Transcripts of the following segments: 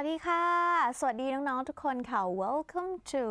วัสดีค่ะ สวัสดีน้องๆ ทุกคนค่ะ welcome to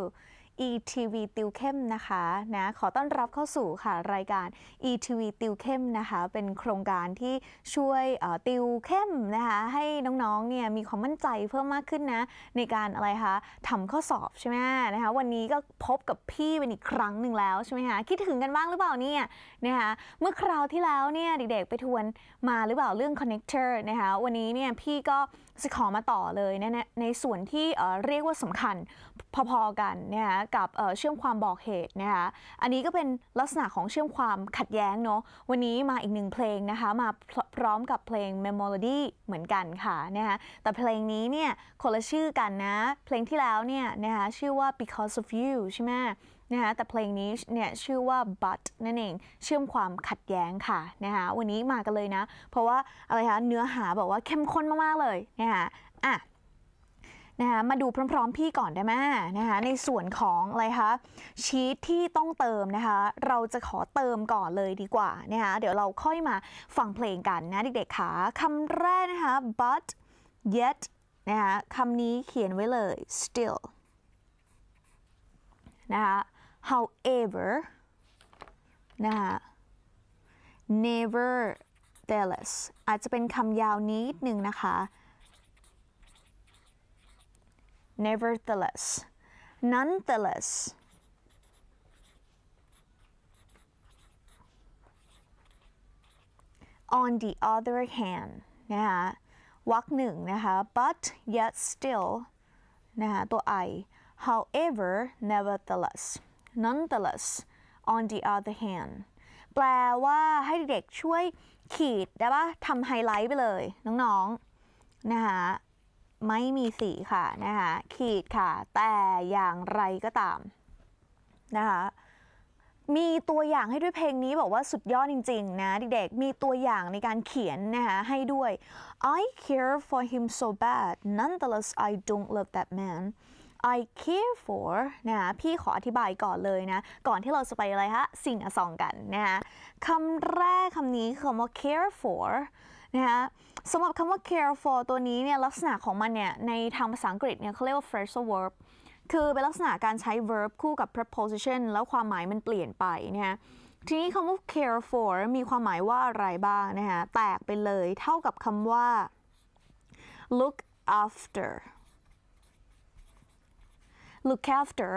ETV ติวเข้มนะคะนะขอต้อนรับเข้าสู่ค่ะรายการ ETV ติวเข้มนะคะเป็นโครงการที่ช่วยติวเข้มนะคะให้น้องๆเนี่ยมีความมั่นใจเพิ่มมากขึ้นนะในการอะไรคะทำข้อสอบใช่ไหมนะคะวันนี้ก็พบกับพี่เป็นอีกครั้งหนึ่งแล้วใช่ไหมคะคิดถึงกันบ้างหรือเปล่าเนี่ยนะคะเมื่อคราวที่แล้วเนี่ยเด็กๆไปทวนมาหรือเปล่าเรื่องคอนเนคเตอร์นะคะวันนี้เนี่ยพี่ก็สิขอมาต่อเลยในในส่วนที่เรียกว่าสำคัญพอ ๆ กันนะคะกับเชื่อมความบอกเหตุนะคะอันนี้ก็เป็นลักษณะของเชื่อมความขัดแย้งเนาะวันนี้มาอีกหนึ่งเพลงนะคะมาพร้อมกับเพลง m e m o r y เหมือนกันค่ะนะคะแต่เพลงนี้เนี่ยคนละชื่อกันนะ เพลงที่แล้วเนี่ยนะคะชื่อว่า Because of You ใช่ไหมนะคะแต่เพลงนี้เนี่ยชื่อว่า but นั่นเอง เชื่อมความขัดแย้งค่ะนะคะวันนี้มากันเลยนะ เพราะว่าอะไรคะเนื้อหาบอกว่าเข้มข้นมาก ๆ เลยนะคะอ่ะนะคะมาดูพร้อม ๆพี่ก่อนได้ไหมนะคะในส่วนของอะไรคะชีทที่ต้องเติมนะคะเราจะขอเติมก่อนเลยดีกว่านะคะเดี๋ยวเราค่อยมาฟังเพลงกันนะเด็กๆค่ะคำแรกนะคะ but yet นะคะคำนี้เขียนไว้เลย still นะคะ however นะคะ nevertheless อาจจะเป็นคำยาวนิดหนึ่งนะคะ nevertheless nonetheless on the other hand นะคะวักหนึ่งนะคะ but yet still นะคะตัว i however nevertheless nonetheless on the other hand แปลว่าให้เด็กช่วยขีดได้ปะทำไฮไลท์ไปเลยน้องๆ นะคะไม่มีสีค่ะนะคะขีดค่ะ แต่อย่างไรก็ตามนะคะ มีตัวอย่างให้ด้วยเพลงนี้บอกว่าสุดยอดจริงๆนะเด็กๆ มีตัวอย่างในการเขียนนะคะให้ด้วย I care for him so bad nonetheless I don't love that man I care for นะพี่ขออธิบายก่อนเลยนะ ก่อนที่เราจะไปอะไรฮะ สิ่งอสองกันนะคะคำแรกคำนี้คือคำว่า care for นะคะสำหรับคำว่า care for ตัวนี้เนี่ย ลักษณะของมันเนี่ย ในทางภาษาอังกฤษเนี่ยเขาเรียกว่า phrasal verb คือเป็นลักษณะการใช้ verb คู่กับ preposition แล้วความหมายมันเปลี่ยนไปนะทีนี้คำว่า care for มีความหมายว่าอะไรบ้างนะคะแตกไปเลยเท่ากับคำว่า look after look after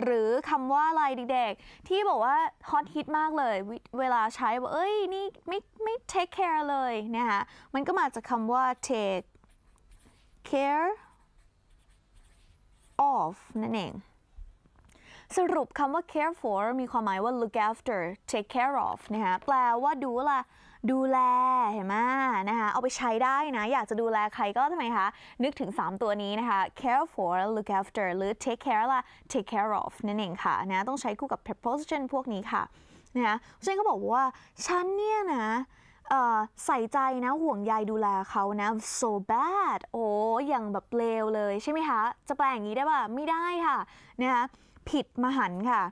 หรือคำว่าอะไรเด็กๆ ที่บอกว่าฮอตฮิตมากเลย เวลาใช้ว่าเอ้ยนี่ไม่ไม่ take care เลยนะคะมันก็มาจากคำว่า take care of นั่นเอง สรุปคำว่า care for มีความหมายว่า look after take care of นะคะแปลว่าดูละดูแลเห็นไหมนะคะเอาไปใช้ได้นะ อยากจะดูแลใครก็ทำไมคะ นึกถึง 3 ตัวนี้นะคะ care for look after หรือ take care ละ take care of นั่นเองค่ะนะต้องใช้คู่กับ preposition พวกนี้ค่ะนะคะเชนก็บอกว่า ฉันเนี่ยนะใส่ใจนะห่วงใยดูแลเขานะ so bad โอ้อย่างแบบเลวเลยใช่ไหมคะ จะแปลอย่างนี้ได้ป่ะ ไม่ได้ค่ะนะคะผิดมหันค่ะ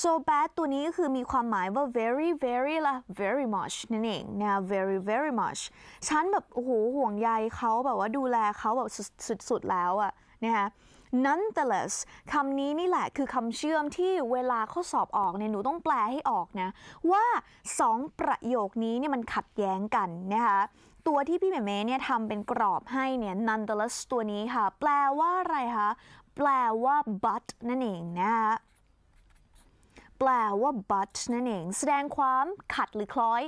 so bad ตัวนี้ก็คือมีความหมายว่า very very ละ very much นั่นเองนะ very very much ฉันแบบโอ้โหห่วงใยเขาแบบว่าดูแลเขาแบบสุดๆแล้วอะนะคะ nonetheless คำนี้นี่แหละคือคำเชื่อมที่เวลาเขาสอบออกเนี่ยหนูต้องแปลให้ออกนะว่าสองประโยคนี้เนี่ยมันขัดแย้งกันนะคะตัวที่พี่แมเมเนี่ยทำเป็นกรอบให้เนี่ย nonetheless ตัวนี้ค่ะ แปลว่าอะไรคะ แปลว่า but นั่นเองนะคะแปลว่า but นั่นเอง แสดงความขัดหรือคล้อย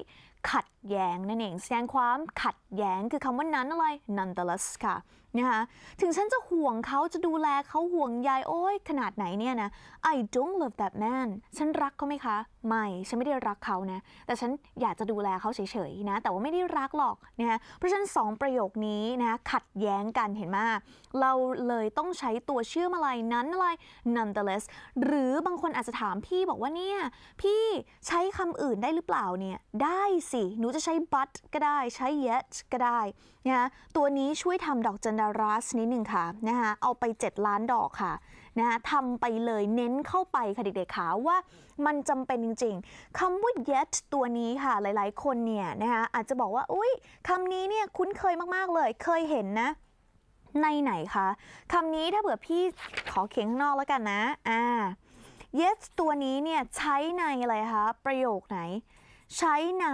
ขัดแย้งนั่นเองแสดงความขัดแย้งคือคำว่านั้นอะไร nonetheless ค่ะนะคะถึงฉันจะห่วงเขาจะดูแลเขาห่วงยายโอ้ยขนาดไหนเนี่ยนะ I don't love that man ฉันรักเขาไหมคะ ไม่ฉันไม่ได้รักเขานะ แต่ฉันอยากจะดูแลเขาเฉยๆนะ แต่ว่าไม่ได้รักหรอกนะคะเพราะฉะนั้นสองประโยคนี้นะ ขัดแย้งกันเห็นไหมเราเลยต้องใช้ตัวเชื่อมอะไรนั้นอะไร nonetheless หรือบางคนอาจจะถามพี่บอกว่าเนี่ยพี่ใช้คำอื่นได้หรือเปล่าเนี่ยได้สิหนูจะจะใช้ but ก็ได้ใช้ yet ก็ได้นะคะตัวนี้ช่วยทำดอกจันดารัส นิดหนึ่งค่ะนะคะเอาไป 7 ล้านดอกค่ะนะคะทำไปเลยเน้นเข้าไปค่ะเด็กๆค่ะว่า มันจำเป็นจริงๆคำว่า yet ตัวนี้ค่ะ หลายๆ คนเนี่ยนะคะอาจจะบอกว่า อุ้ยคำนี้เนี่ยคุ้นเคยมากๆเลย เคยเห็นนะในไหนคะคำนี้ถ้าเผื่อพี่ขอเขียนข้างนอกแล้วกันนะอ่า yes ตัวนี้เนี่ยใช้ในอะไรคะประโยคไหน ใช้ใน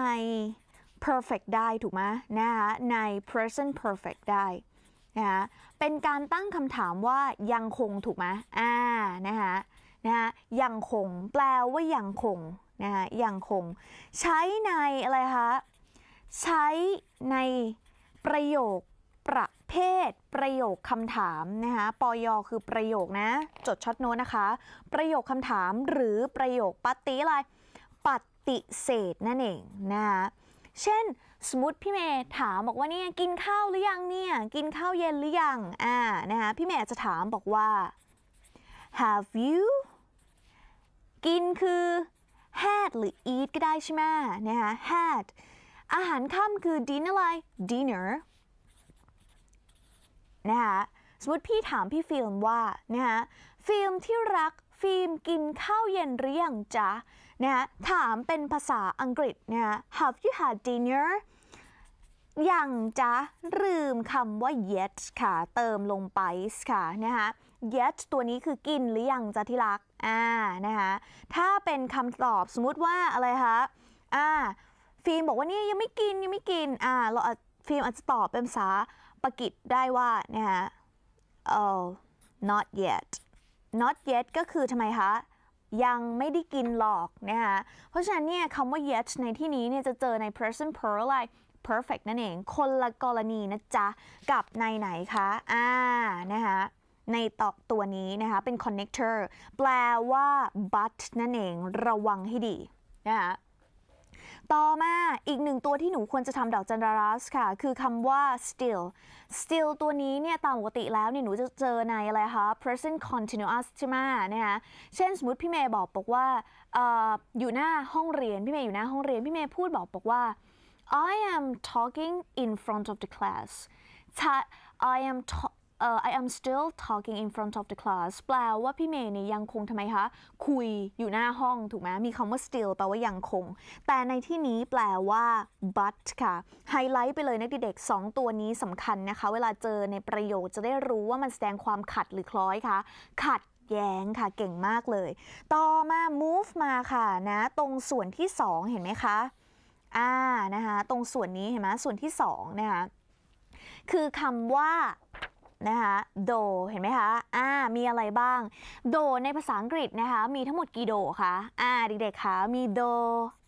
perfect ได้ถูกไหมนะคะใน present perfect ได้นะคะเป็นการตั้งคำถามว่ายังคงถูกไหมอ่านะคะนะคะยังคง แปลว่ายังคงนะคะยังคง ใช้ในอะไรคะใช้ในประโยคประเภทประโยคคำถามนะคะปอยอคือประโยคนะ จดช็อตโน้ตนะคะ ประโยคคำถามหรือประโยคปฏิอะไรปฏิเสธนั่นเองนะคะเช่น สมมติพี่เมย์ถามบอกว่าเนี่ยกินข้าวหรือยังเนี่ย กินข้าวเย็นหรือยังอ่านะคะพี่เมย์จะถามบอกว่า have you กินคือ had หรือ eat ก็ได้ใช่ไหมนะคะ had อาหารค่ำคือ dinner อะไร dinner นะคะสมมติพี่ถามพี่ฟิล์มว่านะคะฟิล์มที่รักฟิล์มกินข้าวเย็นหรือยังจ๊ะนะถามเป็นภาษาอังกฤษนะ Have you had dinner อย่างจะลืมคำว่า yet ค่ะเติมลงไปค่ะนะฮะ yet ตัวนี้คือกินหรือ ยังจะที่รักอ่านะฮะถ้าเป็นคำตอบสมมติว่าอะไรคะอ่าฟิล์มบอกว่านี่ยังไม่กิน ยังไม่กินอ่าเราฟิล์มอาจจะตอบเป็นภาษาปากิจได้ว่านะฮะ oh not yet not yet ก็คือทำไมคะยังไม่ได้กินหรอกนะคะ เพราะฉะนั้นเนี่ยคำว่า yet ในที่นี้เนี่ยจะเจอใน present plural perfect นั่นเอง คนละกรณีนะจ๊ะ กับในไหนคะ อ่า นะคะในตอกตัวนี้นะคะ เป็น connector แปลว่า but นั่นเอง ระวังให้ดีนะคะต่อมา อีกหนึ่งตัวที่หนูควรจะทำดอกจันดารัสค่ะ คือคำว่า still still ตัวนี้เนี่ยตามปกติแล้วเนี่ยหนูจะเจอในอะไรคะ present continuous ใช่ไหมนะคะเช่นสมมติพี่เมย์บอกบอกว่าออยู่หน้าห้องเรียนพี่เมย์อยู่หน้าห้องเรียนพี่เมย์พูดบอกบอกว่า I am talking in front of the class I am ่อ I am still talking in front of the class แปลว่าพี่เมย์เนี่ยยังคงทำไมคะ คุยอยู่หน้าห้องถูกไหมมีคำว่า still แปลว่ายังคง แต่ในที่นี้แปลว่า but ค่ะ ไฮไลท์ไปเลยนะเด็กๆสองตัวนี้สำคัญนะคะ เวลาเจอในประโยคจะได้รู้ว่ามันแสดงความขัดหรือคล้อยคะขัดแย้งค่ะเก่งมากเลย ต่อมา move มาค่ะนะ ตรงส่วนที่ 2 เห็นไหมคะ อ่านะคะตรงส่วนนี้เห็นไหมส่วนที่2นะคะคือคำว่านะคะโดเห็นไหมคะ อ่า มีอะไรบ้างโดในภาษาอังกฤษนะคะ มีทั้งหมดกี่โดคะ อ่าเด็กๆคะมีโด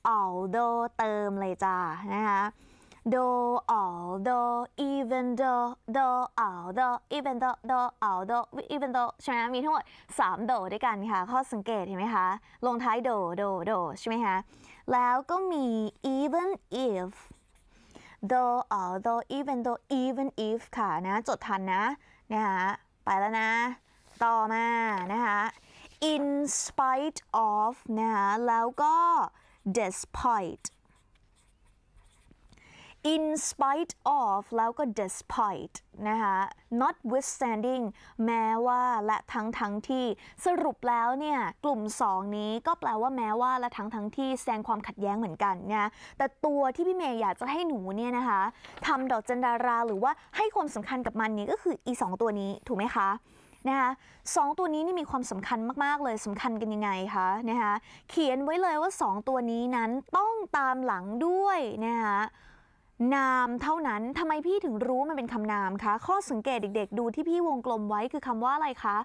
ออลโดเติมเลยจ้านะคะโดออลโด even โดโดออลโด even โดโดออลโด even โดใช่ไหมมีทั้งหมด3โดด้วยกันค่ะ ข้อสังเกตเห็นไหมคะ ลงท้ายโดโดโดใช่ไหมคะ แล้วก็มี even if though although even though even if ค่ะนะ จดทันนะ นะคะไปแล้วนะ ต่อมา นะคะ in spite of นะคะแล้วก็ despite in spite of แล้วก็ despite นะคะ notwithstanding แม้ว่า และทั้งทั้งที่สรุปแล้วเนี่ย กลุ่ม 2 นี้ก็แปลว่าแม้ว่าและทั้งทั้งที่แสดงความขัดแย้งเหมือนกันนะแต่ตัวที่พี่เมย์อยากจะให้หนูเนี่ยนะคะทำดอกจันดารา หรือว่าให้ความสำคัญกับมันนี้ก็คืออีสองตัวนี้ถูกไหมคะ นะคะสองตัวนี้นี่มีความสำคัญมากๆเลยสำคัญกันยังไงคะ นะคะเขียนไว้เลยว่า 2 ตัวนี้นั้นต้องตามหลังด้วยนะคะนามเท่านั้น ทำไมพี่ถึงรู้มันเป็นคำนามคะ ข้อสังเกตเด็กๆดูที่พี่วงกลมไว้คือคำว่าอะไรคะ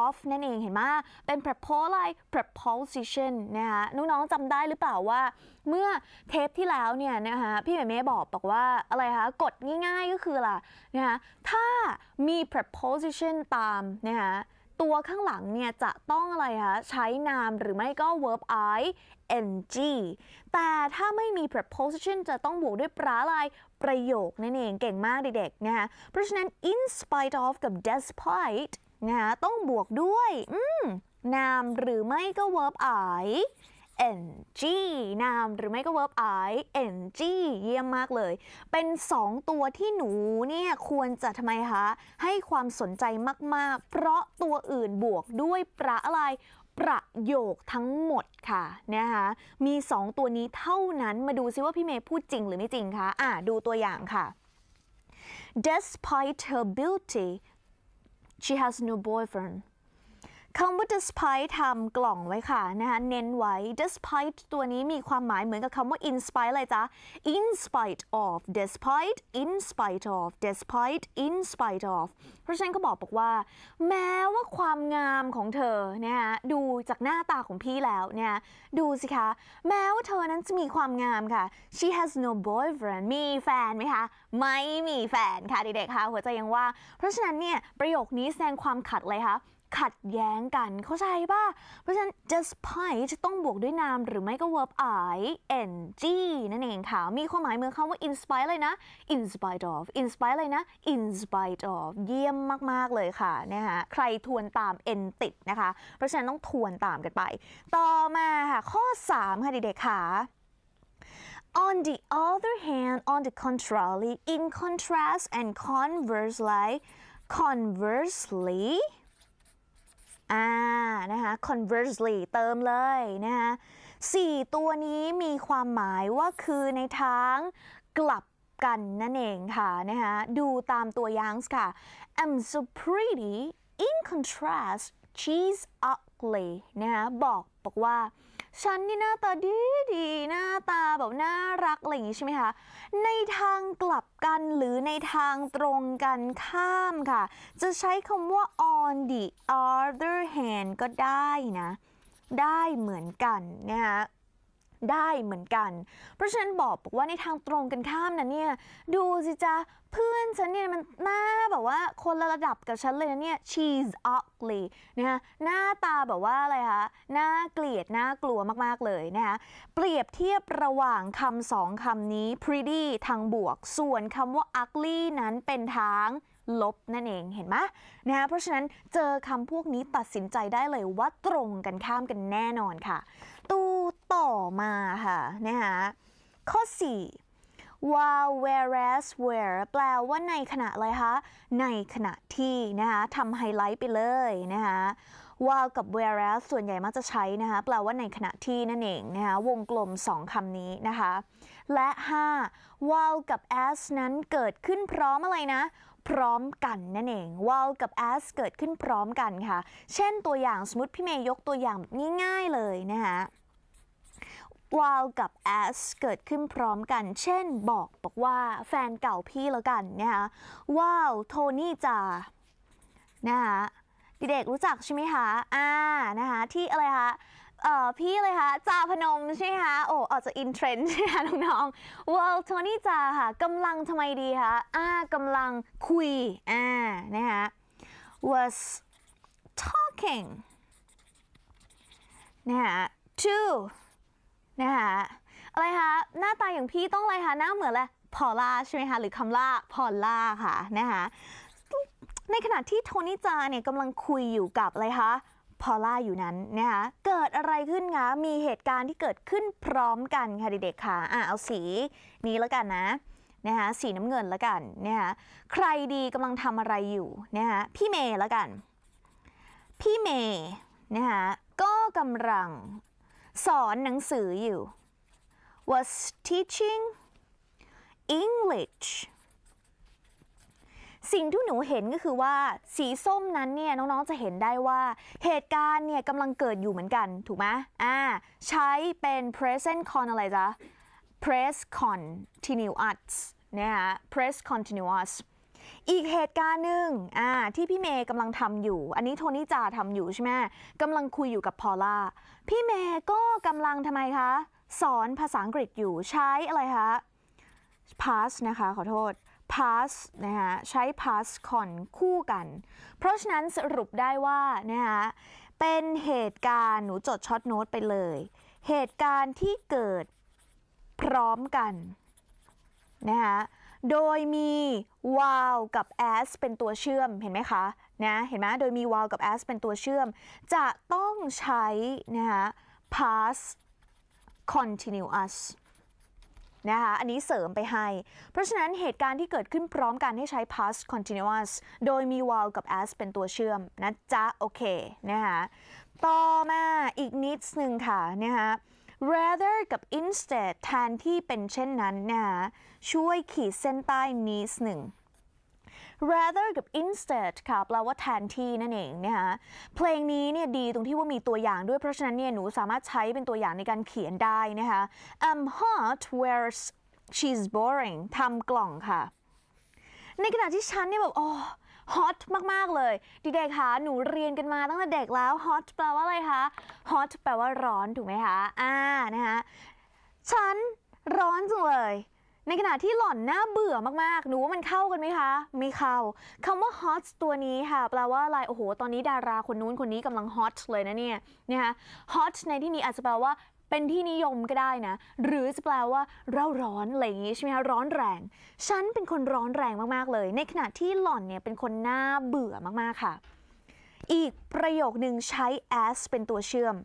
off นั่นเองเห็นไหมเป็น p r e p o ะไร preposition นะคะน้องๆจำได้หรือเปล่าว่า เมื่อเทปที่แล้วเนี่ยนะคะพี่เมเม่บอกบอกว่าอะไรคะ กดง่ายๆก็คือล่ะ นะคะ ถ้ามี preposition ตามนะคะตัวข้างหลังเนี่ยจะต้องอะไรคะใช้นามหรือไม่ก็ verb i ng แต่ถ้าไม่มี preposition จะต้องบวกด้วยปราลายประโยคนั่นเองเก่งมากเด็กๆ นะคะเพราะฉะนั้น in spite of กับ despite นะคะต้องบวกด้วยนามหรือไม่ก็ verb i ing นามหรือไม่ก็ verb i n g เยี่ยมมากเลย เป็น 2 ตัวที่หนูเนี่ย ควรจะทำไมคะ ให้ความสนใจมาก ๆ เพราะตัวอื่นบวกด้วยประอะไร ประโยคทั้งหมดค่ะนะคะมี 2 ตัวนี้เท่านั้น มาดูซิว่าพี่เมย์พูดจริงหรือไม่จริงคะอ่ะ ดูตัวอย่างค่ะ despite her beauty she has no boyfriend คำว่า despite ทำกล่องไว้ค่ะนะคะเน้นไว้ despite ตัวนี้มีความหมายเหมือนกับคำว่า in spite เลยจ้ะ in spite of despite in spite of despite in spite of เพราะฉะนั้นก็บอกบอกว่า แม้ว่าความงามของเธอเนี่ยดูจากหน้าตาของพี่แล้วเนี่ยดูสิคะ แม้ว่าเธอนั้นจะมีความงามค่ะ she has no boyfriend มีแฟนไหมคะ ไม่มีแฟนค่ะเด็กๆค่ะหัวใจยังว่า เพราะฉะนั้นเนี่ยประโยคนี้แสดงความขัดเลยค่ะขัดแย้งกันเข้าใจป่ะ เพราะฉะนั้น despite จะต้องบวกด้วยนามหรือไม่ก็ verb i n g นั่นเองค่ะ มีความหมายเหมือนคำว่า in s p i r e เลยนะ in spite of in spite เลยนะ in spite of เยี่ยมมาก ๆ เลยค่ะนะคะใครทวนตาม n ติดนะคะ เพราะฉะนั้นต้องทวนตามกันไป ต่อมาค่ะ ข้อ 3 ค่ะเด็ก ๆ ค่ะ On the other hand, on the contrary, in contrast and conversely, conversely อ่านะคะ conversely เติมเลยนะคะสี่ตัวนี้มีความหมายว่าคือในทางกลับกันนั่นเองค่ะนะคะดูตามตัวอย่างค่ะ I'm so pretty in contrast she's ugly นะคะบอกบอกว่าฉันนี่หน้าตาดีดีหน้าตาแบบน่ารักอะไรอย่างนี้ใช่ไหมคะในทางกลับกันหรือในทางตรงกันข้ามค่ะ จะใช้คำว่า on the other hand ก็ได้นะ ได้เหมือนกันนะคะได้เหมือนกัน เพราะฉะนั้นบอกบอกว่าในทางตรงกันข้ามนะเนี่ย ดูสิจ้าเพื่อนฉันเนี่ยมันหน้าแบบว่าคนละระดับกับฉันเลยนะเนี่ย she's ugly นะคะหน้าตาแบบว่าอะไรคะหน้าเกลียดหน้ากลัวมาก ๆ เลยนะคะเปรียบเทียบระหว่างคำสองคำนี้ pretty ทางบวก ส่วนคำว่า ugly นั้นเป็นทางลบนั่นเองเห็นไหมนะเพราะฉะนั้นเจอคำพวกนี้ตัดสินใจได้เลยว่าตรงกันข้ามกันแน่นอนค่ะตู้ต่อมาค่ะนะคะข้อ 4 while whereas where แปลว่าในขณะอะไรคะ ในขณะที่นะคะทำไฮไลท์ไปเลยนะคะ while กับ whereas ส่วนใหญ่มักจะใช้นะคะแปลว่าในขณะที่นั่นเองนะคะวงกลม 2 คำนี้นะคะ และ 5 while กับ as นั้นเกิดขึ้นพร้อมอะไรนะพร้อมกันนั่นเอง while กับ as เกิดขึ้นพร้อมกันค่ะ เช่นตัวอย่างสมมติพี่เมย์ยกตัวอย่างง่าย ๆเลยนะคะ while กับ as เกิดขึ้นพร้อมกัน เช่นบอกบอกว่าแฟนเก่าพี่แล้วกันนะคะ w h i l โทนี่จ่านะคะเด็กๆรู้จักใช่ไหมคะอ่านะคะที่อะไรคะพี่เลยค่ะจ่าพนมใช่ไหมคะโอ้ออกจากอินเทรนด์ใช่ไหมคะน้องๆ World n y จ่าค่ะกำลังทำไมดีคะอ่ากำลังคุยอ่านะคะ was talking นะคะ to นะคะอะไรคะหน้าตาอย่างพี่ต้องอะไรคะหน้าเหมือนอะไรพอล่าใช่ไหมคะหรือคำล่าพอล่าค่ะนะคะในขณะที่โทนี่จาเนี่ยกำลังคุยอยู่กับอะไรคะพอล่าอยู่นั้นนะคะ เกิดอะไรขึ้นคะมีเหตุการณ์ที่เกิดขึ้นพร้อมกันค่ะเด็กๆค่ะอ่ะ เอาสีนี้แล้วกันนะ นะคะ สีน้ำเงินแล้วกันนะคะใครดีกำลังทำอะไรอยู่นะคะพี่เมย์แล้วกัน พี่เมย์นะคะ ก็กำลังสอนหนังสืออยู่ was teaching English สิ่งที่หนูเห็นก็คือว่าสีส้มนั้นเนี่ย น้อง ๆ จะเห็นได้ว่าเหตุการณ์เนี่ยกำลังเกิดอยู่เหมือนกัน ถูกไหมอ่า ใช้เป็น present con อะไรจ๊ะ press continuous นะฮะ press continuous อีกเหตุการณ์หนึ่งอ่า ที่พี่เมย์กำลังทำอยู่ อันนี้โทนี่จ่าทำอยู่ใช่ไหมกำลังคุยอยู่กับพอล่า พี่เมย์ก็กำลังทำไมคะ สอนภาษาอังกฤษอยู่ใช้อะไรคะ past นะคะขอโทษ pass นะคะใช้ pass con คู่กัน เพราะฉะนั้นสรุปได้ว่านะคะเป็นเหตุการณ์ หนูจดช็อตโน้ตไปเลย เหตุการณ์ที่เกิดพร้อมกันนะคะโดยมี while กับ as เป็นตัวเชื่อมเห็นไหมคะนะเห็นไหมโดยมี while กับ as เป็นตัวเชื่อม จะต้องใช้นะคะ p a s s continuous นะคะอันนี้เสริมไปให้ เพราะฉะนั้นเหตุการณ์ที่เกิดขึ้นพร้อมกันให้ใช้ past continuous โดยมี while กับ as เป็นตัวเชื่อม นะจ๊ะ โอเค นะคะต่อมาอีกนิดนึงค่ะ นะคะ rather กับ instead แทนที่เป็นเช่นนั้นนะคะช่วยขีดเส้นใต้นิดหนึ่ง rather กับ instead ค่ะแปลว่าแทนที่นั่นเองเนะคะเพลงนี้เนี่ยดีตรงที่ว่ามีตัวอย่างด้วยเพราะฉะนั้นเนี่ยหนูสามารถใช้เป็นตัวอย่างในการเขียนได้นะคะ I'm hot where she's boring ทำกล่องค่ะ ในขณะที่ฉันเนี่ยแบบ โอ้ฮอตมาก ๆ เลยเด็กๆคะหนูเรียนกันมาตั้งแต่เด็กแล้วฮอตแปลว่าอะไรคะฮอตแปลว่าร้อน ถูกไหมคะ อ่านะคะฉันร้อนจังเลยในขณะที่หล่อนน่าเบื่อมากๆ หนูว่ามันเข้ากันไหมคะไม่เข้าคำว่าฮอตตัวนี้ค่ะแปลว่าอะไร โอ้โห ตอนนี้ดาราคนนู้นคนนี้กำลังฮอตเลยนะเนี่ย นะคะฮอตในที่นี้อาจจะแปลว่าเป็นที่นิยมก็ได้นะ หรือจะแปลว่า เราร้อนอะไรอย่างนี้ใช่ไหมคะ ร้อนแรง ฉันเป็นคนร้อนแรงมากๆ เลย ในขณะที่หล่อนเนี่ยเป็นคนน่าเบื่อมากๆ ค่ะ อีกประโยคหนึ่งใช้ as เป็นตัวเชื่อม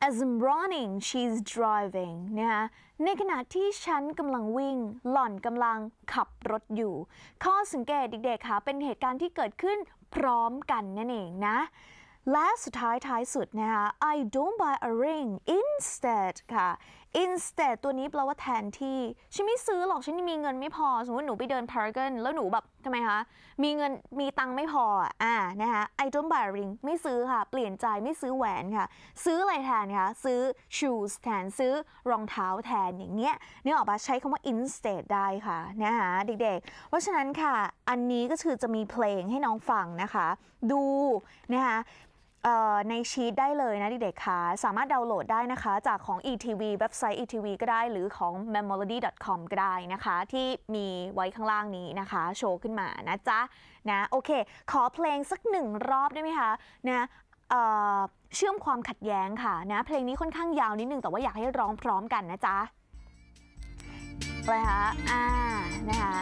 as I'm running she's driving นะคะในขณะที่ฉันกำลังวิ่ง หล่อนกำลังขับรถอยู่ ข้อสังเกตเด็กๆค่ะ เป็นเหตุการณ์ที่เกิดขึ้นพร้อมกันนั่นเองนะ และสุดท้ายท้ายสุดนะคะ I don't buy a ring instead ค่ะ instead ตัวนี้แปลว่าแทนที่ ฉันไม่ซื้อหรอก ฉันมีเงินไม่พอ สมมติหนูไปเดิน Paragon แล้วหนูแบบทำไมคะ มีเงินมีตังไม่พออ่า นะคะ I don't buy a ring ไม่ซื้อค่ะ เปลี่ยนใจไม่ซื้อแหวนค่ะ ซื้ออะไรแทนคะซื้อ shoes แทน ซื้อรองเท้าแทนอย่างเงี้ยนี่ออกมาใช้คำว่า instead ได้ค่ะ นะคะเด็กๆ เพราะฉะนั้นค่ะ อันนี้ก็คือจะมีเพลงให้น้องฟังนะคะ ดูนะคะในชีตได้เลยนะเด็กๆค่ะ สามารถดาวน์โหลดได้นะคะ จากของ ETV เว็บไซต์ ETV ก็ได้หรือของ m e m o r d y c o m ก็ได้นะคะ ที่มีไว้ข้างล่างนี้นะคะ โชว์ขึ้นมานะจ๊ะนะโอเคขอเพลงสักหนึ่งรอบได้ไหมคะนะเชื่อมความขัดแย้งค่ะนะ เพลงนี้ค่อนข้างยาวนิดนึงแต่ว่าอยากให้ร้องพร้อมกันนะจ๊ะไปคะอ่า นะคะ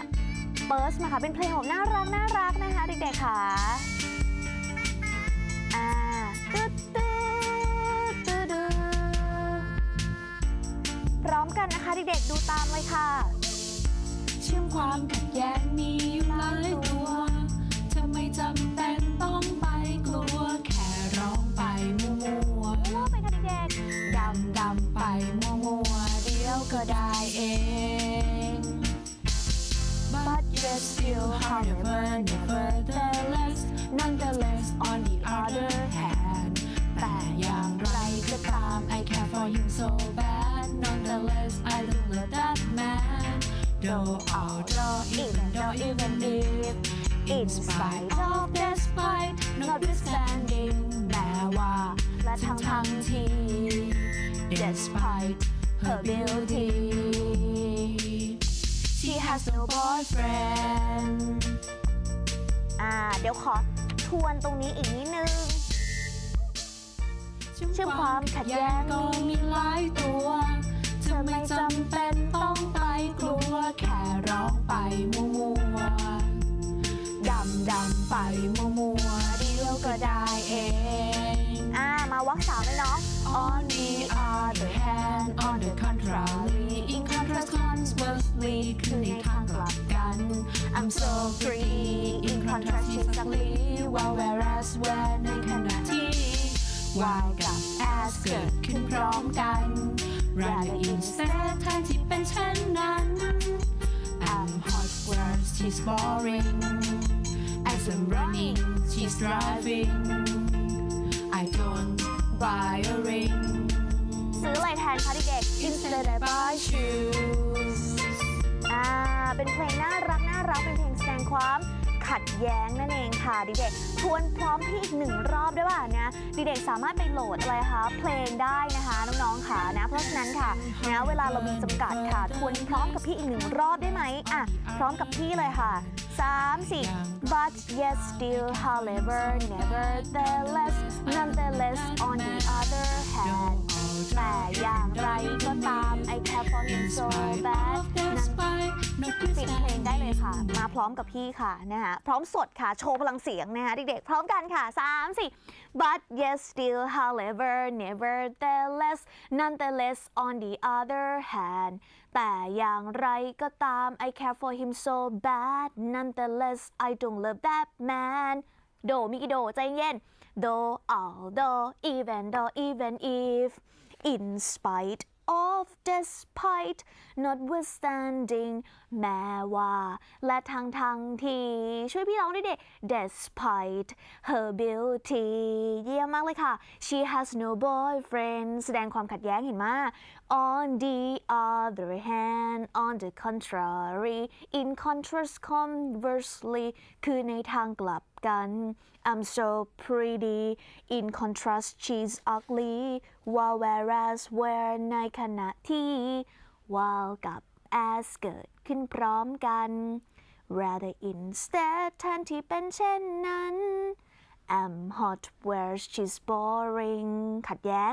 เปิร์สมาค่ะเป็นเพลงแบบน่ารักน่ารักนะคะเด็กๆค่ะพร้อมกันนะคะเด็กๆดูตามเลยค่ะเชื่อมความขัดแย้งมีอยู่หลายตัวทำไม่จำเป็นต้องไปกลัว แค่ร้องไปมัวมัวมัวไปค่ะเด็กๆดำดำไปมัวมัวเดี๋ยวก็ได้เอง but you're still h a w e b e r so bad Nonetheless, I don't love that man t h o u a l t h o u even t o u even if In spite of despite, notwithstanding แม้ว่าและทั้งทั้งที่ Despite her beauty She has no boyfriend อ่าเดี๋ยวขอทวนตรงนี้อีกนิดนึงชื่อความขัดแย้งก็มีหลายตัวจะไม่จำเป็นต้องไปกลัว แค่ร้องไปมัวมัวดำดำไป มัวมัวเดียวก็ได้เอง อ่ามาวักสาวไหมน้อง On the other hand on the contrary in contrast conversely คือในทางกลับกัน I'm so free in contrast exactly while whereas when ในขณวายกับแอสเกิดขึ้นพร้อมกันรายละเอียสตาแทนที่เป็นเช่นนั้น I'm hot w h e r ส she's boring As I'm running she's driving I don't buy a ring ซื้ออะไรแทนคะเด็กิ Instead I buy shoes อ่าเป็นเพลงน่ารัก น่ารัก เป็นเพลงแสดงความขัดแย้งนั่นเองค่ะดิเดกทวนพร้อมพี่อีกหนึ่งรอบได้ป่ะนะดิเดกสามารถไปโหลดอะไรคะเพลงได้นะคะ น้อง ๆ ค่ะนะเพราะฉะนั้นค่ะนะเวลาเรามีจำกัดค่ะทวนพร้อมกับพี่อีกหนึ่งรอบได้ไหมอ่ะ พร้อมกับพี่เลยค่ะ 30 but yet still however nevertheless nonetheless on the other hand แต่อย่างไรก็ตาม I care for him so bad นั่นปิดเพลงได้เลยค่ะ มาพร้อมกับพี่ค่ะนะคะพร้อมสดค่ะ โชว์พลังเสียงนะคะเด็กๆ พร้อมกันค่ะ3 4 but yes still however nevertheless nonetheless on the other hand แต่อย่างไรก็ตาม I care for him so bad nonetheless I don't love that man โด มิกิโด ใจเย็น though although even though even if in spite of, despite, notwithstanding, แม้ว่า และทางทางที่ ช่วยพี่น้องด้วยเด็ก despite her beauty เยี่ยมมากเลยค่ะ she has no boyfriend แสดงความขัดแย้ง เห็นไหม on the other hand on the contrary in contrast conversely คือในทางกลับกัน I'm so pretty in contrast she's ugly while whereas where ในขณะที่ while กับ as เกิดขึ้นพร้อมกัน rather instead แทนที่เป็นเช่นนั้น i m hot where a s she's boring ขัดแย้ง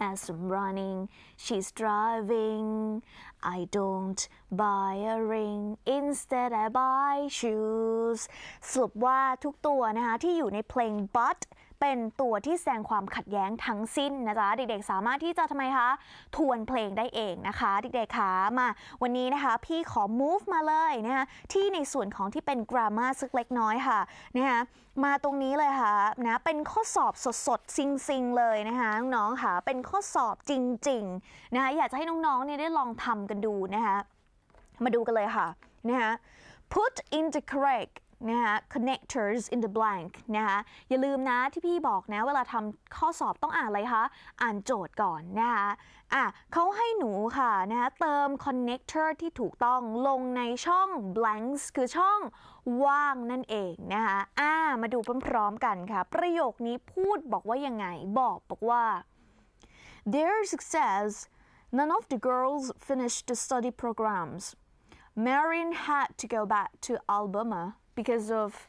As I'm running, she's driving. I don't buy a ring, instead I buy shoes สรุปว่าทุกตัวนะคะที่อยู่ในเพลง but เป็นตัวที่แสดงความขัดแย้งทั้งสิ้นนะจ๊ะเด็กๆสามารถที่จะทำไมคะทวนเพลงได้เองนะคะเด็กๆคะมาวันนี้นะคะ พี่ขอ move มาเลยนะคะที่ในส่วนของที่เป็น grammar ซึกเล็กน้อยค่ะนะคะมาตรงนี้เลยค่ะนะเป็นข้อสอบสดๆ ซิงๆ เลยนะคะน้องๆค่ะเป็นข้อสอบจริงๆนะคะอยากจะให้น้องๆเนี่ยได้ลองทำกันดูนะคะมาดูกันเลยค่ะนะคะ put in the correct นะคะ connectors in the blank นะคะอย่าลืมนะที่พี่บอกนะเวลาทำข้อสอบต้องอ่านอะไรคะอ่านโจทย์ก่อนนะคะอ่ะเขาให้หนูค่ะนะะเติม connector ที่ถูกต้องลงในช่อง blanks คือช่องว่างนั่นเองนะคะอ่ามาดูพร้อมๆกันค่ะ ประโยคนี้พูดบอกว่ายังไง บอกบอกว่า their success none of the girls finished the study programs Marion had to go back to Alabama because of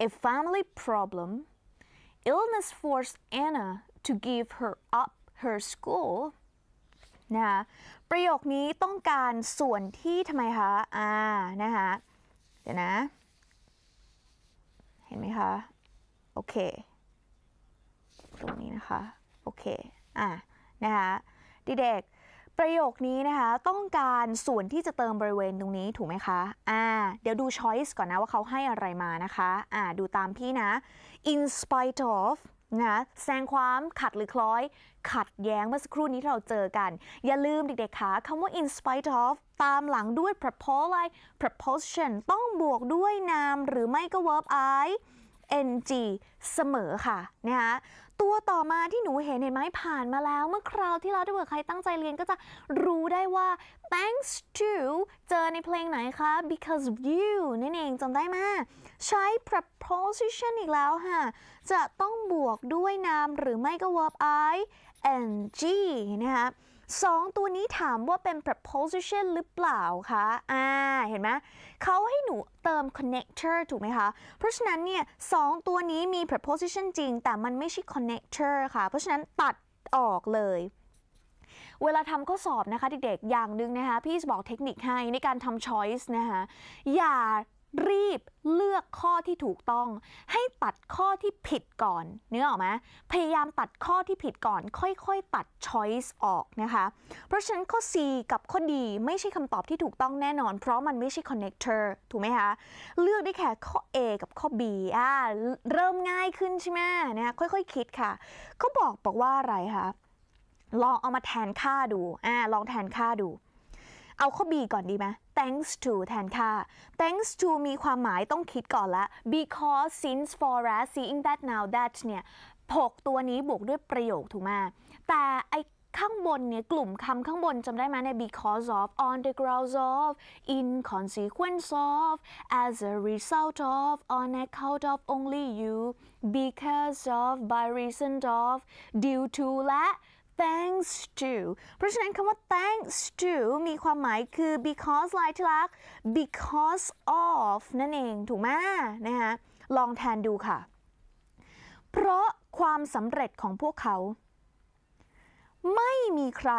a family problem. Illness forced Anna to give her up her school นะประโยคนี้ต้องการส่วนที่ทำไมคะอ่านะคะเดี๋ยวนะ เห็นไหมคะ โอเค ตรงนี้นะคะ โอเคอ่านะคะดเด็กประโยคนี้นะคะต้องการส่วนที่จะเติมบริเวณตรงนี้ถูกไหมคะอ่าเดี๋ยวดูช้อยส์ก่อนนะว่าเขาให้อะไรมานะคะอ่าดูตามพี่นะ in spite of นะแสงความขัดหรือคล้อย ขัดแย้งเมื่อสักครู่นี้ที่เราเจอกัน อย่าลืมเด็กๆคะคำว่า in spite of ตามหลังด้วย propose preposition ต้องบวกด้วยนามหรือไม่ก็ verb i n g เสมอค่ะนะคะตัวต่อมาที่หนูเห็นเห็นไหมผ่านมาแล้ว เมื่อคราวที่เราถ้าเกิดใครตั้งใจเรียนก็จะรู้ได้ว่า thanks to เจอในเพลงไหนคะ because of you นั่นเองจำได้ไหมใช้ preposition อีกแล้วค่ะ จะต้องบวกด้วยนามหรือไม่ก็ verb I n G นะคะสองตัวนี้ถามว่าเป็น preposition หรือเปล่าคะ อ่า เห็นไหม เขาให้หนูเติม connector ถูกไหมคะ เพราะฉะนั้นเนี่ยสองตัวนี้มี preposition จริง แต่มันไม่ใช่ connector ค่ะ เพราะฉะนั้นตัดออกเลย เวลาทำข้อสอบนะคะเด็กๆ อย่างหนึ่งนะคะ พี่จะบอกเทคนิคให้ในการทำ choice นะคะอย่ารีบเลือกข้อที่ถูกต้อง ให้ตัดข้อที่ผิดก่อนเนื้อออกไหมพยายาม ตัดข้อที่ผิดก่อน ค่อย ๆ ตัด choice ออกนะคะเพราะฉะนั้นข้อ C กับข้อ D ไม่ใช่คำตอบที่ถูกต้องแน่นอน เพราะมันไม่ใช่ connector ถูกไหมคะเลือกได้แค่ข้อ A กับข้อ B อ่าเริ่มง่ายขึ้นใช่ไหมนะค่อยๆคคิดค่ะเขาบอกบอกว่าอะไรคะลองเอามาแทนค่าดูอ่าลองแทนค่าดูเอาข้อ B ก่อนดีไหม thanks to แทนค่ะ thanks to มีความหมายต้องคิดก่อนละ because since for us seeing that now that เนี่ยหกตัวนี้บวกด้วยประโยคถูกไหมแต่ไอข้างบนเนี่ยกลุ่มคำข้างบนจำได้ไหมใน because of on the grounds of in consequence of as a result of on account of only you because of by reason of due to และ thanks to เพราะฉะนั้นคำว่า thanks to มีความหมายคือ because ลายที่รัก because of นั่นเองถูกไหมนะคะลองแทนดูค่ะ เพราะความสำเร็จของพวกเขา ไม่มีใคร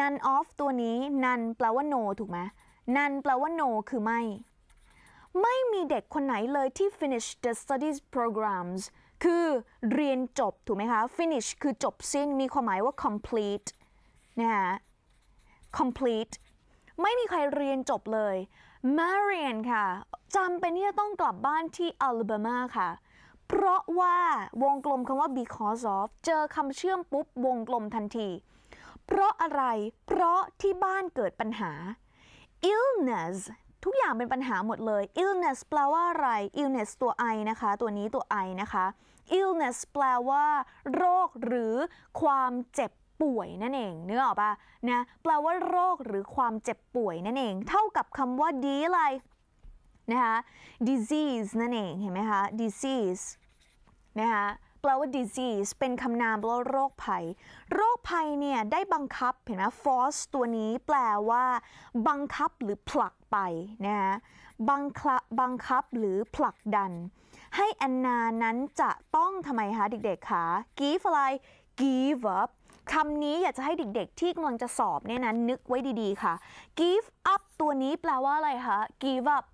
none of ตัวนี้ none แปลว่า no ถูกไหม none แปลว่า no คือไม่ ไม่มีเด็กคนไหนเลยที่ finish the studies programs คือ เรียนจบ ถูกไหมคะ finish คือจบสิ้น มีความหมายว่า complete นะฮะ complete ไม่มีใครเรียนจบเลย m a r i a n ค่ะจำเป็นที่จะต้องกลับบ้านที่อัลบามาค่ะ เพราะว่าวงกลมคำว่า because of เจอคำเชื่อมปุ๊บวงกลมทันที เพราะอะไร เพราะที่บ้านเกิดปัญหา illness ทุกอย่างเป็นปัญหาหมดเลย illness แปลว่าอะไร illness ตัว i นะคะ ตัวนี้ตัว i นะคะ illness แปลว่า โรคหรือความเจ็บป่วย นั่นเองเนื้อออกปะนะแปลว่า โรคหรือความเจ็บป่วยนั่นเองเท่ากับคำว่าดีอะไรนะคะ disease นั่นเองเห็นไหมคะ disease นะคะแปลว่า disease เป็นคำนามแปลว่าโรคภัยโรคภัยเนี่ยได้บังคับเห็นไหม force ตัวนี้แปลว่าบังคับหรือผลักไปนะฮะบังคับบังคับหรือผลักดันให้แอนนา นั้นจะต้องทำไมคะเด็กๆคะ give อะไร give up คำนี้อยากจะให้เด็ก ๆ ที่กำลังจะสอบเนี่ยนะนึกไว้ดี ๆค่ะ give up ตัวนี้แปลว่าอะไรคะ give up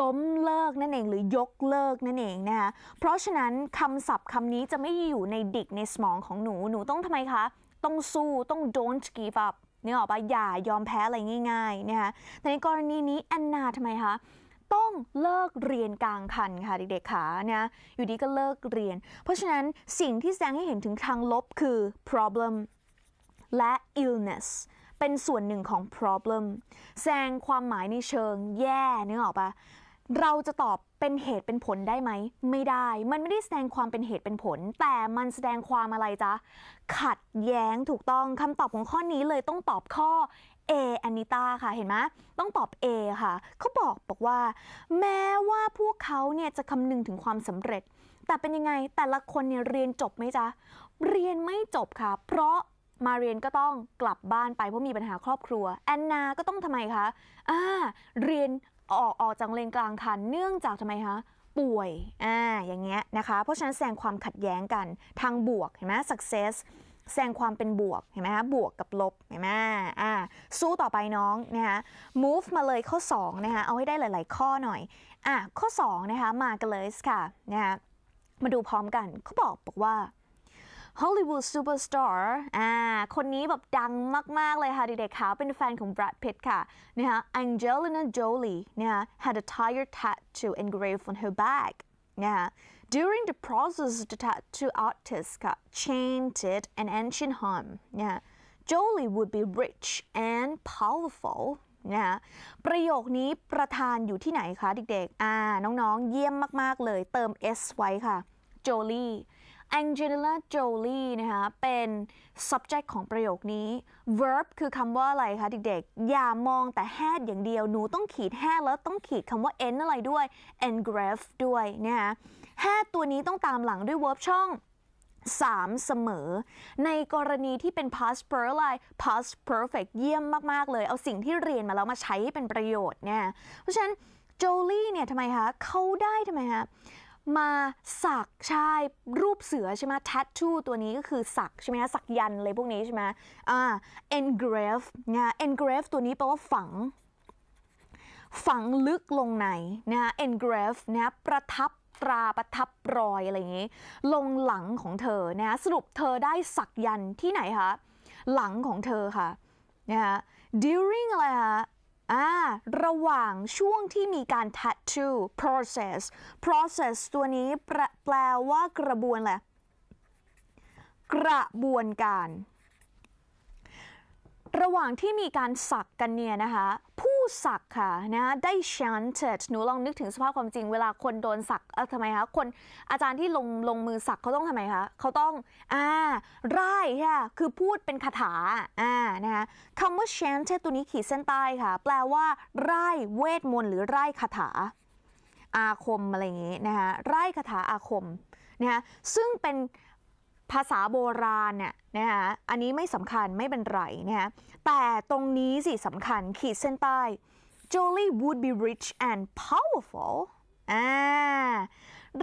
ล้มเลิกนั่นเอง หรือยกเลิกนั่นเองนะคะ เพราะฉะนั้นคำศัพท์คำนี้จะไม่อยู่ในดิกในสมองของหนู หนูต้องทำไมคะต้องสู้ต้อง don't give up น่ยออกปะอย่ายอมแพ้อะไรง่าย ๆนะคะแต่ในกรณีนี้แอนนาทำไมคะต้องเลิกเรียนกลางคันค่ะเด็กๆขานะอยู่ดีก็เลิกเรียน เพราะฉะนั้นสิ่งที่แสดงให้เห็นถึงทางลบคือ problem และ illness เป็นส่วนหนึ่งของ problem แสดงความหมายในเชิงแย่นึกออกปะเราจะตอบเป็นเหตุเป็นผลได้ไหมไม่ได้มันไม่ได้แสดงความเป็นเหตุเป็นผล แต่มันแสดงความอะไรจ๊ะขัดแย้งถูกต้องคำตอบของข้อนี้เลยต้องตอบข้อเอ n อนนิตาค่ะ เห็นไหมต้องตอบ A ค่ะ เขาบอกบอกว่า แม้ว่าพวกเขาเนี่ยจะคำนึงถึงความสำเร็จ แต่เป็นยังไง แต่ละคนเนี่ยเรียนจบไหมจ๊ะ เรียนไม่จบค่ะ เพราะมาเรียนก็ต้องกลับบ้านไปเพราะมีปัญหาครอบครัว แอนนาก็ต้องทำไมคะ อ่า เรียนออกออกจากเลนกลางคัน เนื่องจากทำไมคะ ป่วย อ่า อย่างเงี้ยนะคะ เพราะฉะนั้นแสดงความขัดแย้งกันทางบวก เห็นไหม success แสดงความเป็นบวกเห็นไหมคะบวกกับลบเห็นไหมอ่าสู้ต่อไปน้องนะคะ move มาเลยข้อ2นะคะเอาให้ได้หลาย ๆ ข้อหน่อยอ่ะข้อ2นะคะมากันเลยค่ะนะคะมาดูพร้อมกันเขาบอกบอกว่าฮอลลีวูดซูเปอร์สตาร์อ่าคนนี้แบบดังมาก ๆ เลยค่ะเด็กๆขาวเป็นแฟนของแบรดพิต t ค่ะนะคะ Angelina Jolie นะคะ had a tiger tattoo engraved on her back นะคะ During the process, the tattoo artist got chanted an ancient hymn. Yeah. Jolie would be rich and powerful นะประโยคนี้ประธานอยู่ที่ไหนคะเด็กๆอ่า น้องๆ เยี่ยมมากๆเลย เติม s ไว้ค่ะ Jolie Angelina Jolie นะคะ เป็น subject ของประโยคนี้ verb คือคำว่าอะไรคะเด็กๆอย่ามองแต่ head อย่างเดียว หนูต้องขีด head แล้วต้องขีดคำว่า n อะไรด้วย engrave ด้วย นะคะ5ตัวนี้ต้องตามหลังด้วย verb ช่อง 3 เสมอ ในกรณีที่เป็น past perfect past perfect เยี่ยมมากๆเลย เอาสิ่งที่เรียนมาแล้วมาใช้ให้เป็นประโยชน์เนี่ยเพราะฉะนั้นโจลี่เนี่ยทำไมคะเขาได้ทำไมคะมาสักใช่รูปเสือใช่ไหมทัตทูตัวนี้ก็คือสักใช่ไหมสักยันเลยพวกนี้ใช่ไหมอ่า engrave นะ engrave ตัวนี้แปลว่าฝัง ฝังลึกลงในนะ engrave นะประทับตราประทับรอยอะไรอย่างนี้ ลงหลังของเธอนะสรุปเธอได้สักยันที่ไหนคะหลังของเธอค่ะนะคะ during อะไรคะอ่าระหว่างช่วงที่มีการ tattoo process process ตัวนี้แปลว่ากระบวนแหละกระบวนการระหว่างที่มีการสักกันเนี่ยนะคะ ผู้สักค่ะนะได้ chanted หนูลองนึกถึงสภาพความจริงเวลาคนโดนสักเออทำไมคะคนอาจารย์ที่ลงลงมือสักเขาต้องทำไมคะเขาต้องอ่าร่ายค่ะคือพูดเป็นคาถาอ่านะคะคำว่า chanted ตัวนี้ขีดเส้นใต้ค่ะ แปลว่าร่ายเวทมนต์หรือร่ายคาถา อาคมอะไรอย่างเงี้นะคะร่ายคาถาอาคมนะคะซึ่งเป็นภาษาโบราณเนี่ยนะคะอันนี้ไม่สำคัญไม่เป็นไรนะคะแต่ตรงนี้สิสำคัญขีดเส้นใต้ Jolie would be rich and powerful อ่า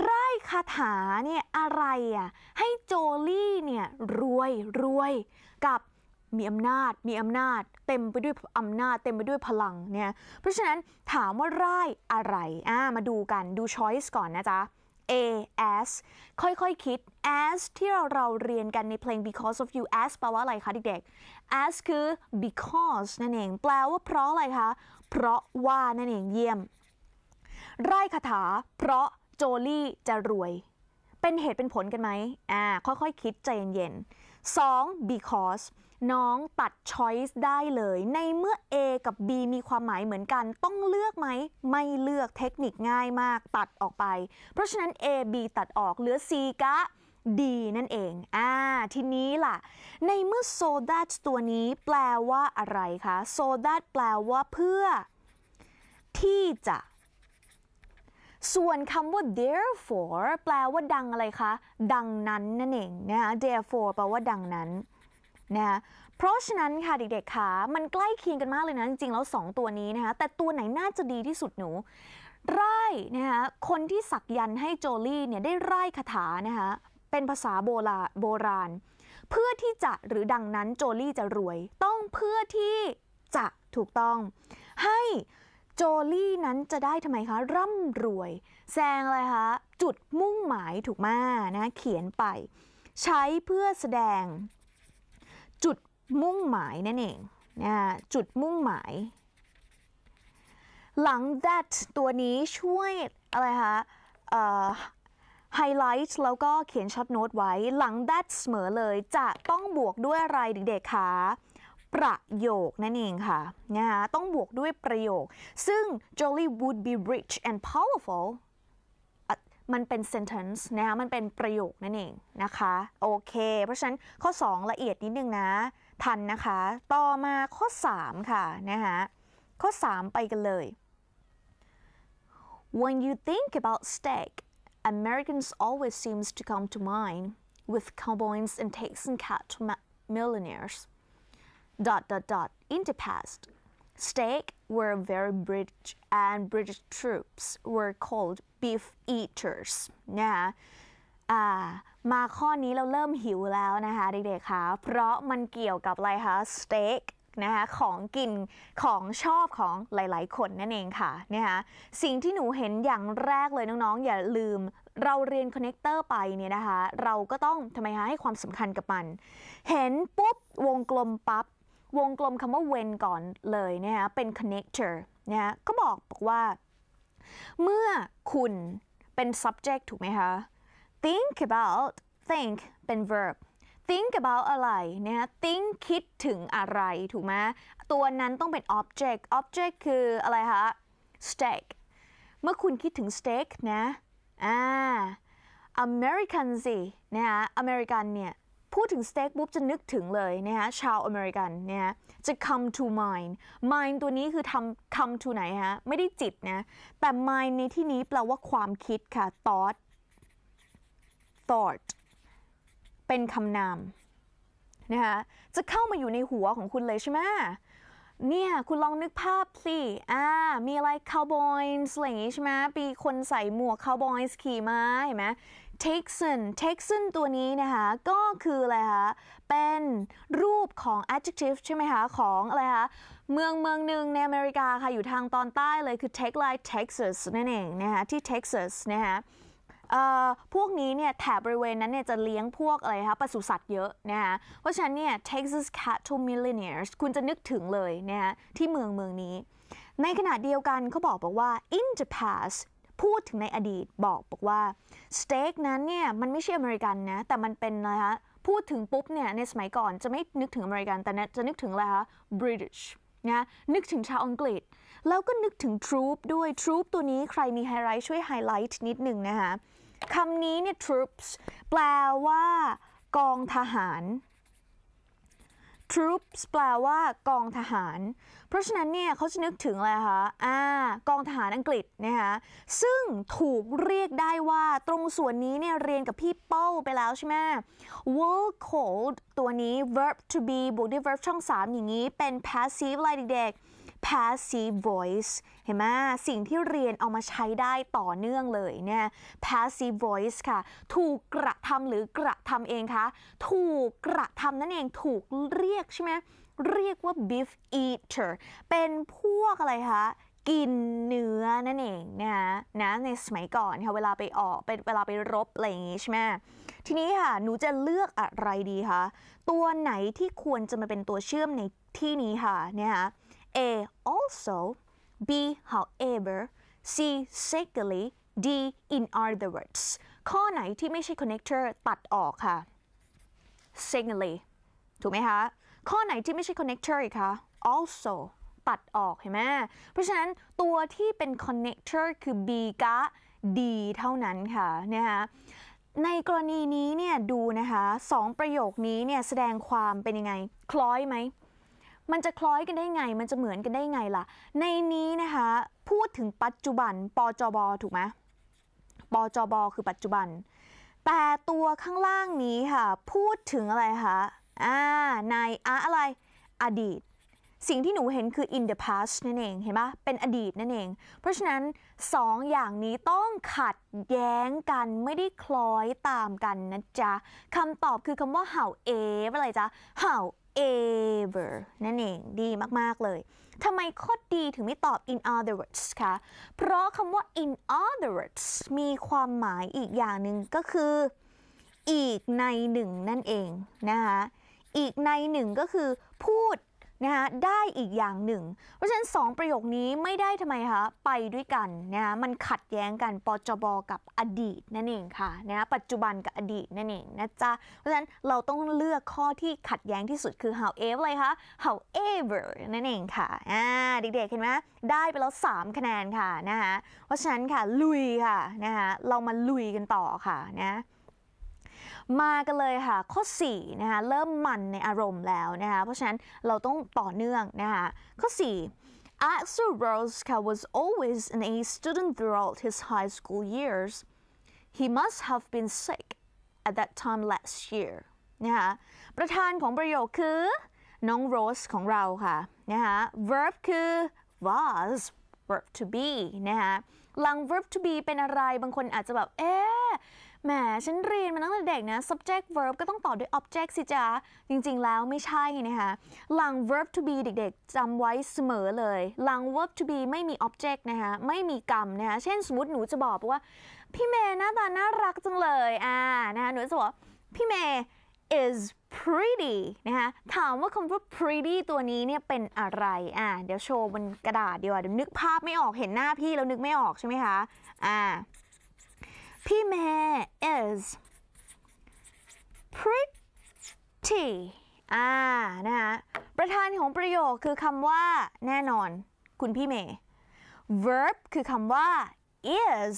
ไร้คาถาเนี่ยอะไรอ่ะให้โจลี่เนี่ยรวยรวยกับมีอำนาจมีอำนาจเต็มไปด้วยอำนาจเต็มไปด้วยพลังเนี่ยเพราะฉะนั้นถามว่าไร่อะไรอ่ามาดูกันดูช้อยส์ก่อนนะจ๊ะ A S ค่อยๆคิด as ที่เราเราเรียนกันในเพลง because of you as แปลว่าอะไรคะเด็กๆ as คือ because นั่นเอง แปลว่าเพราะอะไรคะ เพราะว่านั่นเองเยี่ยม ไร่คาถาเพราะ โจลี่จะรวย เป็นเหตุเป็นผลกันไหมอ่าค่อยๆคิด ใจเย็นๆ 2. because น้องตัดช้อยส์ได้เลย ในเมื่อ A กับ B มีความหมายเหมือนกัน ต้องเลือกไหม ไม่เลือกเทคนิคง่ายมาก ตัดออกไป เพราะฉะนั้น A B ตัดออกเหลือ C กะ D นั่นเองอ่าทีนี้ล่ะ ในเมื่อ so that ตัวนี้แปลว่าอะไรคะ so that แปลว่าเพื่อ ที่จะ ส่วนคำว่า therefore แปลว่าดังอะไรคะ ดังนั้นนั่นเองนะคะ therefore แปลว่า ดังนั้นนะเพราะฉะนั้นค่ะเด็กๆขามันใกล้เคียงกันมากเลยนะ จริงๆแล้ว2ตัวนี้นะคะ แต่ตัวไหนน่าจะดีที่สุดหนู ไร่ นะคะ คนที่สักยันให้โจลี่เนี่ย ได้ไร่คาถานะคะเป็นภาษาโบราณโบราณ เพื่อที่จะหรือดังนั้นโจลี่จะรวย ต้องเพื่อที่จะถูกต้อง ให้โจลี่นั้นจะได้ทำไมคะร่ำรวยแซงอะไรคะจุดมุ่งหมายถูกมานะเขียนไป ใช้เพื่อแสดงมุ่งหมายนั่นเองนะจุดมุ่งหมาย หลัง that ตัวนี้ช่วย อะไรคะไฮไลท์ แล้วก็เขียนช็อตโน้ตไว้ หลัง that เสมอเลยจะต้องบวกด้วยอะไรเด็กๆคะประโยค นั่นเองค่ะนะคะต้องบวกด้วยประโยค ซึ่ง j o l l y would be rich and powerful มันเป็น sentence นะคะมันเป็นประโยค นั่นเอง นะคะ โอเค เพราะฉะนั้นข้อ 2 ละเอียดนิดนึงนะทันนะคะ ต่อมาข้อ3ค่ะนะคะข้อ3ไปกันเลย When you think about steak Americans always seems to come to mind with cowboys and Texan-cat millionaires dot dot dot in the past steak were very British and British troops were called beef eaters นะอ่ามาข้อนี้เราเริ่มหิวแล้วนะคะเด็กๆคะ เพราะมันเกี่ยวกับอะไรคะสเต็กนะคะของกินของชอบของหลายๆคนนั่นเองค่ะนะคะสิ่งที่หนูเห็นอย่างแรกเลยน้องๆ อย่าลืมเราเรียนคอนเนคเตอร์ไปเนี่ยนะคะ เราก็ต้องทำไมคะให้ความสำคัญกับมัน เห็นปุ๊บวงกลมปับ๊บวงกลมคำว่า when ก่อนเลยนะคะเป็นคอนเนคเตอร์นะคะก็บอกบอกว่า เมื่อคุณเป็น subject ถูกไหมคะ think about think เป็น verb think about อะไร เนี่ย think คิดถึงอะไร ถูกไหม ตัวนั้นต้องเป็น object object คืออะไรคะ steak เมื่อคุณคิดถึง steak นะอ่า American สินะฮะ American เนี่ย พูดถึง steak ปุ๊บจะนึกถึงเลยนะคะชาว American เนี่ย จะ come to mind mind ตัวนี้คือทำ come to ไหนฮะ ไม่ได้จิตนะ แต่ mind ในที่นี้แปลว่าความคิดค่ะ thought thought เป็นคำนามนะคะ จะเข้ามาอยู่ในหัวของคุณเลยใช่ไหมเนี่ย คุณลองนึกภาพสิ อ่า มีอะไรคาวบอยส์อะไรอย่างงี้ใช่ไหมปีคนใส่หมวกคา w บอยส์ขี่ม้าเห็นไหม Texan Texan ตัวนี้นะคะ ก็คืออะไรคะ เป็นรูปของ adjective ใช่ไหมคะ ของอะไรคะ เมืองเมืองหนึ่งในอเมริกาค่ะ อยู่ทางตอนใต้เลย คือ Tech l i n Texas นั่นเองนะคะ ที่ Texas นะคะพวกนี้เนี่ยแถบบริเวณนั้นเนี่ยจะเลี้ยงพวกอะไรคะปศุสัตว์เยอะนะคะเพราะฉะนั้นเนี่ย Texas Cattle Millionaires คุณจะนึกถึงเลยนะคะที่เมืองเมืองนี้ ในขณะเดียวกันเขาบอกบอกว่า in the past พูดถึงในอดีตบอกบอกว่าสเต็กนั้นเนี่ยมันไม่ใช่อเมริกันนะ แต่มันเป็นนะคะพูดถึงปุ๊บเนี่ยในสมัยก่อนจะไม่นึกถึงอเมริกันแต่จะนึกถึงอะไรคะ British นะนึกถึงชาวอังกฤษ แล้วก็นึกถึงทรูปด้วยทรูปตัวนี้ใครมีไฮไลท์ช่วยไฮไลท์นิดหนึ่งนะคะคำนี้เนี่ย troops แปลว่า กองทหาร troops แปลว่า กองทหาร เพราะฉะนั้นเนี่ยเขาจะนึกถึงอะไรคะอ่ากองทหารอังกฤษนะคะซึ่งถูกเรียกได้ว่าตรงส่วนนี้เนี่ยเรียนกับพี่เป้าไปแล้วใช่ไหม world cold ตัวนี้ verb to be บวกด้วย verb ช่อง 3 อย่างนี้เป็น passive อะไรเด็กๆ passive voice เห็นไหมสิ่งที่เรียนเอามาใช้ได้ต่อเนื่องเลยเนี่ย passive voice ค่ะ ถูกกระทำหรือกระทำเองคะถูกกระทำนั่นเองถูกเรียกใช่ไหมเรียกว่า beef eater เป็นพวกอะไรคะกินเนื้อนั่นเองนะะนะในสมัยก่อนค่ะเวลาไปออกเป็นเวลาไปรบอะไรอย่างงี้ใช่ไหมทีนี้ค่ะ หนูจะเลือกอะไรดีคะตัวไหนที่ควรจะมาเป็นตัวเชื่อมในที่นี้ค่ะ เนี่ยคะ A. Also B. However C. Secondly D. In other words ข้อไหนที่ไม่ใช่ connector ตัดออกค่ะ secondly ถูกไหมคะ ข้อไหนที่ไม่ใช่ connector อีกคะ also ตัดออกเห็นไหม เพราะฉะนั้นตัวที่เป็น connector คือ B กะ D เท่านั้นค่ะนะคะในกรณีนี้เนี่ยดูนะคะ สองประโยคนี้เนี่ยแสดงความเป็นยังไง คล้อยไหมมันจะคล้อยกันได้ไง มันจะเหมือนกันได้ไงล่ะ ในนี้นะคะ พูดถึงปัจจุบัน ปจบ ถูกไหมปจบ คือปัจจุบัน แต่ตัวข้างล่างนี้ค่ะ พูดถึงอะไรคะ อ่าในอะอะไร อดีต สิ่งที่หนูเห็นคือ in the past นั่นเอง เห็นปะเป็นอดีตนั่นเอง เพราะฉะนั้นสองอย่างนี้ต้องขัดแย้งกัน ไม่ได้คล้อยตามกันนะจ๊ะ คำตอบคือคำว่า how a อะไรจ๊ะ how ever นั่นเอง ดีมาก ๆ เลยทำไมข้อดีถึงไม่ตอบ in other words คะ เพราะคำว่า in other words มีความหมายอีกอย่างหนึ่งก็คือ อีกในหนึ่ง นั่นเอง นะคะอีกในหนึ่งก็คือพูดนะะได้อีกอย่างหนึ่ง เพราะฉะนั้น2ประโยคนี้ไม่ได้ทำไมคะไปด้วยกันนะฮะมันขัดแย้งกันปจบกับอดีตนั่นเองค่ะนะะปัจจุบันกับอดีตนั่นเองนะจ๊ะเพราะฉะนั้นเราต้องเลือกข้อที่ขัดแย้งที่สุดคือ however เลยคะ however นั่นเองค่ะอ่าเด็กๆเห็นไหมได้ไปแล้ว 3 คะแนนค่ะนะคะเพราะฉะนั้นค่ะลุยค่ะนะคะเรามาลุยกันต่อค่ะนะมากันเลยค่ะ ข้อ4นะคะเริ่มมันในอารมณ์แล้วนะคะเพราะฉะนั้น เราต้องต่อเนื่องนะคะข้อ 4 Axel Rose was always an A student throughout his high school years he must have been sick at that time last year นะคะประธานของประโยคคือ น้องโรสของเราค่ะนะคะ verb คือ was verb to be นะคะหลัง verb to be เป็นอะไรบางคนอาจจะแบบ เอ๊ะแหมฉันเรียนมาตั้งแต่เด็กนะ subject verb ก็ต้องต่อด้วย object สิจ๊ะจริงๆ แล้วไม่ใช่นะคะหลัง verb to be เด็ก ๆ จำไว้เสมอเลยหลัง verb to be ไม่มี object นะคะไม่มีกรรมนะคะเช่นสมมติหนูจะบอกว่า พี่เมย์หน้าตา น่ารักจังเลยอ่านะคะหนูจะบอกพี่เมย์ is pretty นะคะถามว่าคำว่า pretty ตัวนี้เนี่ยเป็นอะไรอ่าเดี๋ยวโชว์บนกระดาษดีกว่าเดี๋ยวนึกภาพไม่ออกเห็นหน้าพี่แล้วนึกไม่ออกใช่ไหมคะอ่าพี่แม่ is pretty อ่า นะคะประธานของประโยคคือคำว่า แน่นอน คุณพี่เมย์ verb คือคำว่า is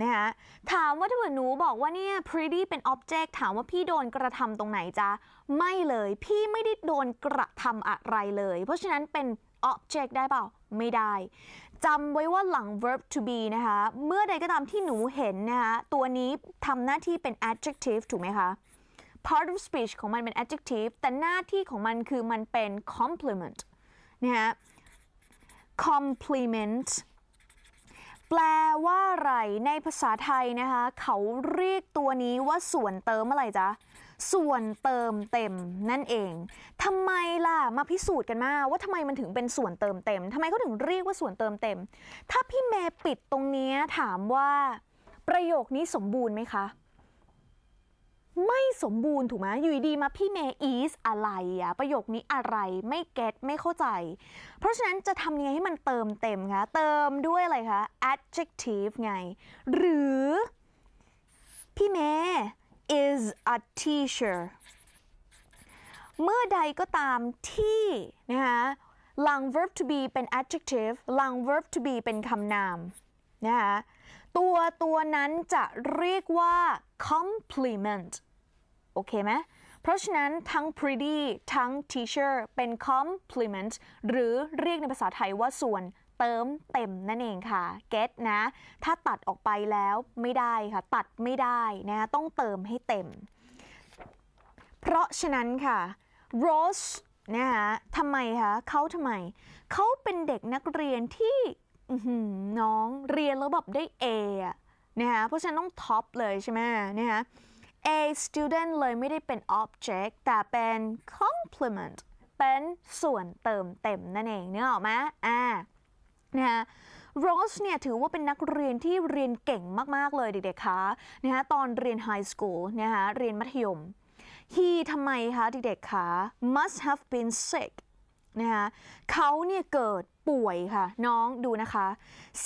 นะคะถามว่าถ้าเกิดหนูบอกว่าเนี่ย pretty เป็น object ถามว่าพี่โดนกระทำตรงไหนจ๊ะ ไม่เลยพี่ไม่ได้โดนกระทำอะไรเลย เพราะฉะนั้นเป็น object ได้เปล่า ไม่ได้จำไว้ว่าหลัง verb to be นะคะ เมื่อใดก็ตามที่หนูเห็นนะคะ ตัวนี้ทำหน้าที่เป็น adjective ถูกไหมคะ part of speech ของมันเป็น adjective แต่หน้าที่ของมันคือมันเป็น complement นะฮะ complement แปลว่าอะไรในภาษาไทยนะคะ เขาเรียกตัวนี้ว่าส่วนเติมอะไรจ๊ะส่วนเติมเต็มนั่นเอง ทำไมล่ะ มาพิสูจน์กันมาว่าทำไมมันถึงเป็นส่วนเติมเต็ม ทำไมเขาถึงเรียกว่าส่วนเติมเต็ม ถ้าพี่เมย์ปิดตรงนี้ถามว่า ประโยคนี้สมบูรณ์ไหมคะ ไม่สมบูรณ์ถูกไหมอยู่ดีมาพี่เมย์อีสอะไรอะประโยคนี้อะไร ไม่เก็ตไม่เข้าใจ เพราะฉะนั้นจะทำยังไงให้มันเติมเต็มคะ เติมด้วยอะไรคะ adjective ไง หรือ พี่เมย์ is a teacher เมื่อใดก็ตามที่ นะคะหลัง verb to be เป็น adjective หลัง verb to be เป็นคำนาม นะคะตัวตัวนั้นจะเรียกว่า complement โอเคไหม เพราะฉะนั้นทั้ง pretty ทั้ง teacher เป็น complement หรือเรียกในภาษาไทยว่าส่วนเติมเต็มนั่นเองค่ะก็ตนะถ้าตัดออกไปแล้วไม่ได้ค่ะตัดไม่ได้นะต้องเติมให้เต็ม เพราะฉะนั้นค่ะโรสนะคะทำไมคะเขาทำไมเขาเป็นเด็กนักเรียนที่น้องเรียนแล้วแบบได้ A อนะคะเพราะฉะนั้นต้องท็อปเลยใช่ไหมนะคะ A student เลยไม่ได้เป็น object แต่เป็น complement เป็นส่วนเติมเต็มนั่นเองเนื้อออกไหมอ่านะฮะโรสเนี่ยถือว่าเป็นนักเรียนที่เรียนเก่งมาก ๆ เลยเด็กๆคะนะฮะตอนเรียนไฮสคูลนะฮะเรียนมัธยม he ทำไมคะเด็กๆคะ must have been sick นะฮะเขาเนี่ยเกิดป่วยค่ะ น้องดูนะคะ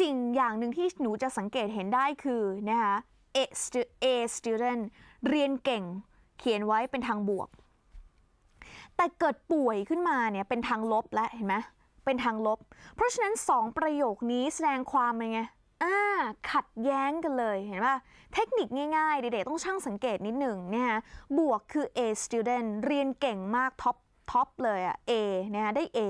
สิ่งอย่างหนึ่งที่หนูจะสังเกตเห็นได้คือนะคะ A, A student เรียนเก่งเขียนไว้เป็นทางบวก แต่เกิดป่วยขึ้นมาเนี่ยเป็นทางลบแล้วเห็นไหมเป็นทางลบ เพราะฉะนั้น 2 ประโยคนี้แสดงความไงอ่าขัดแย้งกันเลย เห็นป่ะเทคนิคง่ายๆเด็กๆต้องช่างสังเกตนิดหนึ่งนะ่ะบวกคือ A student เรียนเก่งมาก ท็อปท็อปเลยอะ A นะฮะได้ A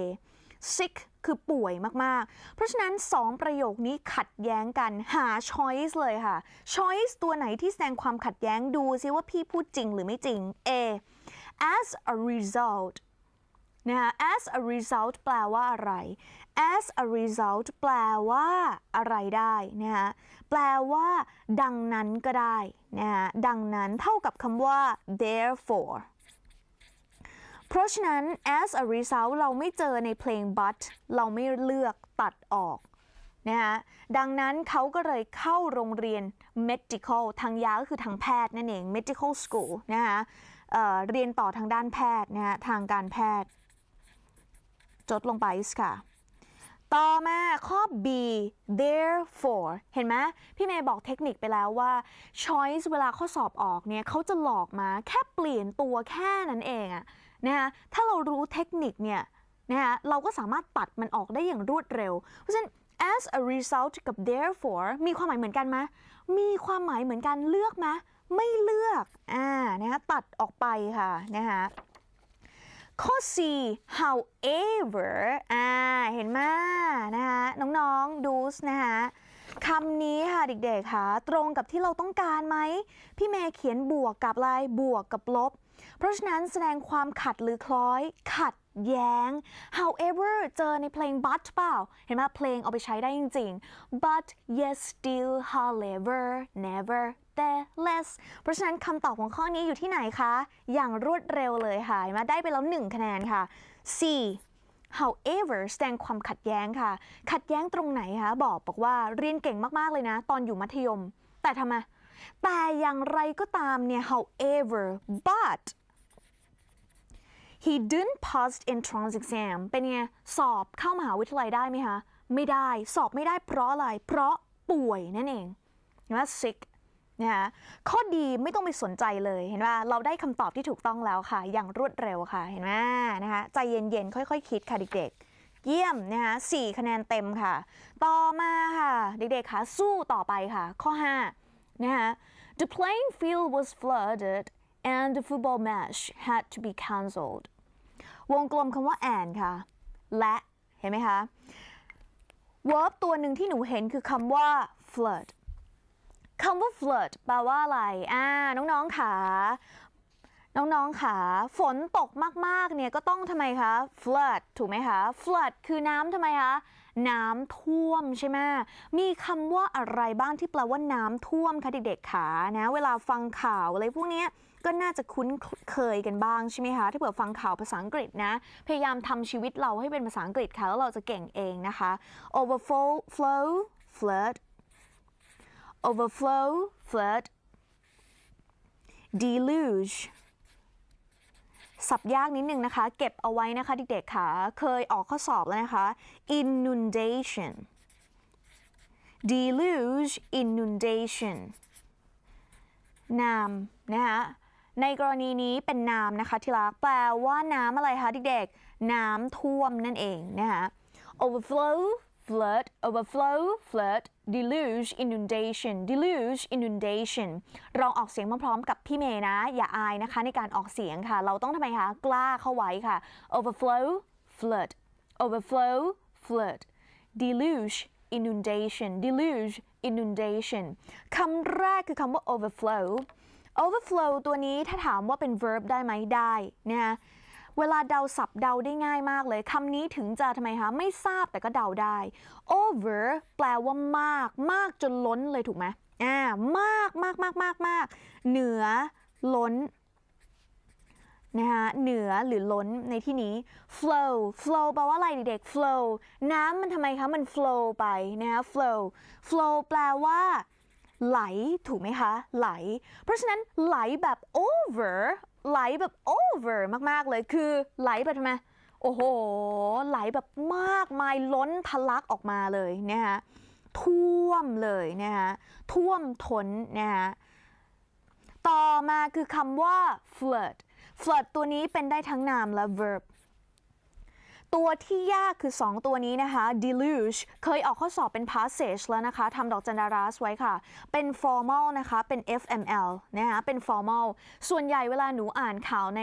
sick คือป่วยมากๆ เพราะฉะนั้น 2 ประโยคนี้ขัดแย้งกัน หา choice เลยค่ะ choice ตัวไหนที่แสดงความขัดแย้งดูซิว่าพี่พูดจริงหรือไม่จริง A as a result นะคะ as a result แปลว่าอะไร as a result แปลว่าอะไรได้นะคะแปลว่าดังนั้นก็ได้นะคะดังนั้นเท่ากับคำว่า therefore เพราะฉะนั้น as a result เราไม่เจอในเพลง but เราไม่เลือกตัดออกนะะดังนั้นเขาก็เลยเข้าโรงเรียน medical ทางยาก็คือทางแพทย์นั่นเอง medical school นะฮะเเรียนต่อทางด้านแพทย์นะฮะทางการแพทย์จดลงไปสค่ะ ต่อมา ข้อ B therefore เห็นไหมพี่เมย์บอกเทคนิคไปแล้วว่า choice เวลาข้อสอบออกเนี่ยเขาจะหลอกมาแค่เปลี่ยนตัวแค่นั้นเองอะนะคะถ้าเรารู้เทคนิคเนี่ยนะคะเราก็สามารถตัดมันออกได้อย่างรวดเร็ว เพราะฉะนั้น as a result กับ therefore มีความหมายเหมือนกันไหมมีความหมายเหมือนกันเลือกไหมไม่เลือกอ่านะคะตัดออกไปค่ะนะคะข้อ4 however อ่า เห็นมานะคะน้องๆดูส นะคะคำนี้ค่ะเด็กๆค่ะตรงกับที่เราต้องการไหม พี่เมย์เขียนบวกกับลายบวกกับลบ เพราะฉะนั้นแสดงความขัดหรือคล้อย ขัดแย้ง however เจอในเพลง but เปล่า เห็นไหมเพลงเอาไปใช้ได้จริง ๆ but yes still however never t h e less เพราะฉะนั้นคำตอบของข้อนี้อยู่ที่ไหนคะ อย่างรวดเร็วเลยค่ะมาได้ไปแล้ว1คะแนนค่ะ C however แสดงความขัดแย้งค่ะ ขัดแย้งตรงไหนคะ บอกบอกว่าเรียนเก่งมากๆเลยนะ ตอนอยู่มัธยม แต่ทำไม แต่อย่างไรก็ตาม เนี่ย however but he didn't pass entrance exam เป็นไงสอบเข้ามหาวิทยาลัยได้ไหมคะ ไม่ได้สอบไม่ได้เพราะอะไร เพราะป่วยนั่นเองนะ sick นะคะข้อดีไม่ต้องไปสนใจเลย เห็นว่าเราได้คำตอบที่ถูกต้องแล้วค่ะ อย่างรวดเร็วค่ะเห็นไหมนะคะใจเย็นๆค่อยๆคคิดค่ะเด็กๆเยี่ยมนะคะสี่คะแนนเต็มค่ะ ต่อมาค่ะเด็กๆค่ะสู้ต่อไปค่ะ ข้อ 5 นะคะ The playing field was flooded and the football match had to be cancelled วงกลมคำว่า and ค่ะ และ เห็นไหมคะ verb ตัวหนึ่งที่หนูเห็นคือคำว่า flood คำว่า f l o o d แปลว่าอะไร อ่า น้องๆค่ะน้องๆค่ะฝนตกมากๆ เนี่ยก็ต้องทำไมคะ flood ถูกไหมคะ flood คือน้ำทำไมคะ น้ำท่วมใช่ไหมมีคำว่าอะไรบ้างที่แปลว่าน้ำท่วมคะเด็กๆค่ะนะ เวลาฟังข่าวอะไรพวกนี้ก็น่าจะคุ้นเคยกันบ้างใช่ไหมคะถ้าเผื่อฟังข่าวภาษาอังกฤษนะ พยายามทำชีวิตเราให้เป็นภาษาอังกฤษค่ะ แล้วเราจะเก่งเองนะคะ o v e r flow flood overflow flood deluge สับยากนิดนึงนะคะเก็บเอาไว้นะคะเด็กๆค่ะ เคยออกข้อสอบแล้วนะคะ inundation deluge inundation น้ำนะคะในกรณีนี้เป็นน้ำนะคะที่รักแปลว่าน้ำอะไรคะเด็กๆน้ำท่วมนั่นเองนะคะ overflow flood overflow flood deluge inundation deluge inundation ลองออกเสียงพร้อมๆกับพี่เมย์นะ อย่าอายนะคะในการออกเสียงค่ะ เราต้องทำไมคะ กล้าเข้าไว้ค่ะ overflow flood overflow flood deluge inundation deluge inundation คำแรกคือคำว่า overflow overflow ตัวนี้ถ้าถามว่าเป็น verb ได้ไหมได้นะฮะเวลาเดาสับเดาได้ง่ายมากเลยคำนี้ถึงจะทำไมคะ ไม่ทราบแต่ก็เดาได้ over แปลว่ามากมากจนล้นเลยถูกไหมอ่ามากมากมากมากมาก เหนือล้นนะคะเหนือหรือล้นในที่นี้ flow flow แปลว่าอะไรเด็ก flow น้ำมันทำไมคะมัน flow ไปนะคะ flow flow แปลว่าไหล ถูกไหมคะ ไหล เพราะฉะนั้นไหลแบบ over ไหลแบบ over มาก ๆ เลย คือไหลแบบทำไม โอ้โห ไหลแบบมากมายล้นทะลักออกมาเลยนะฮะ ท่วมเลยนะฮะ ท่วมทนนะฮะ ต่อมาคือคำว่า flood flood ตัวนี้เป็นได้ทั้งนามและ verb ตัวที่ยากคือ 2 ตัวนี้ นะคะ deluge เคยออกข้อสอบเป็น passage แล้วนะคะ ทำดอกจันดารัสไว้ค่ะ เป็น formal นะคะ เป็น FML นะคะเป็น formal ส่วนใหญ่เวลาหนูอ่านข่าวใน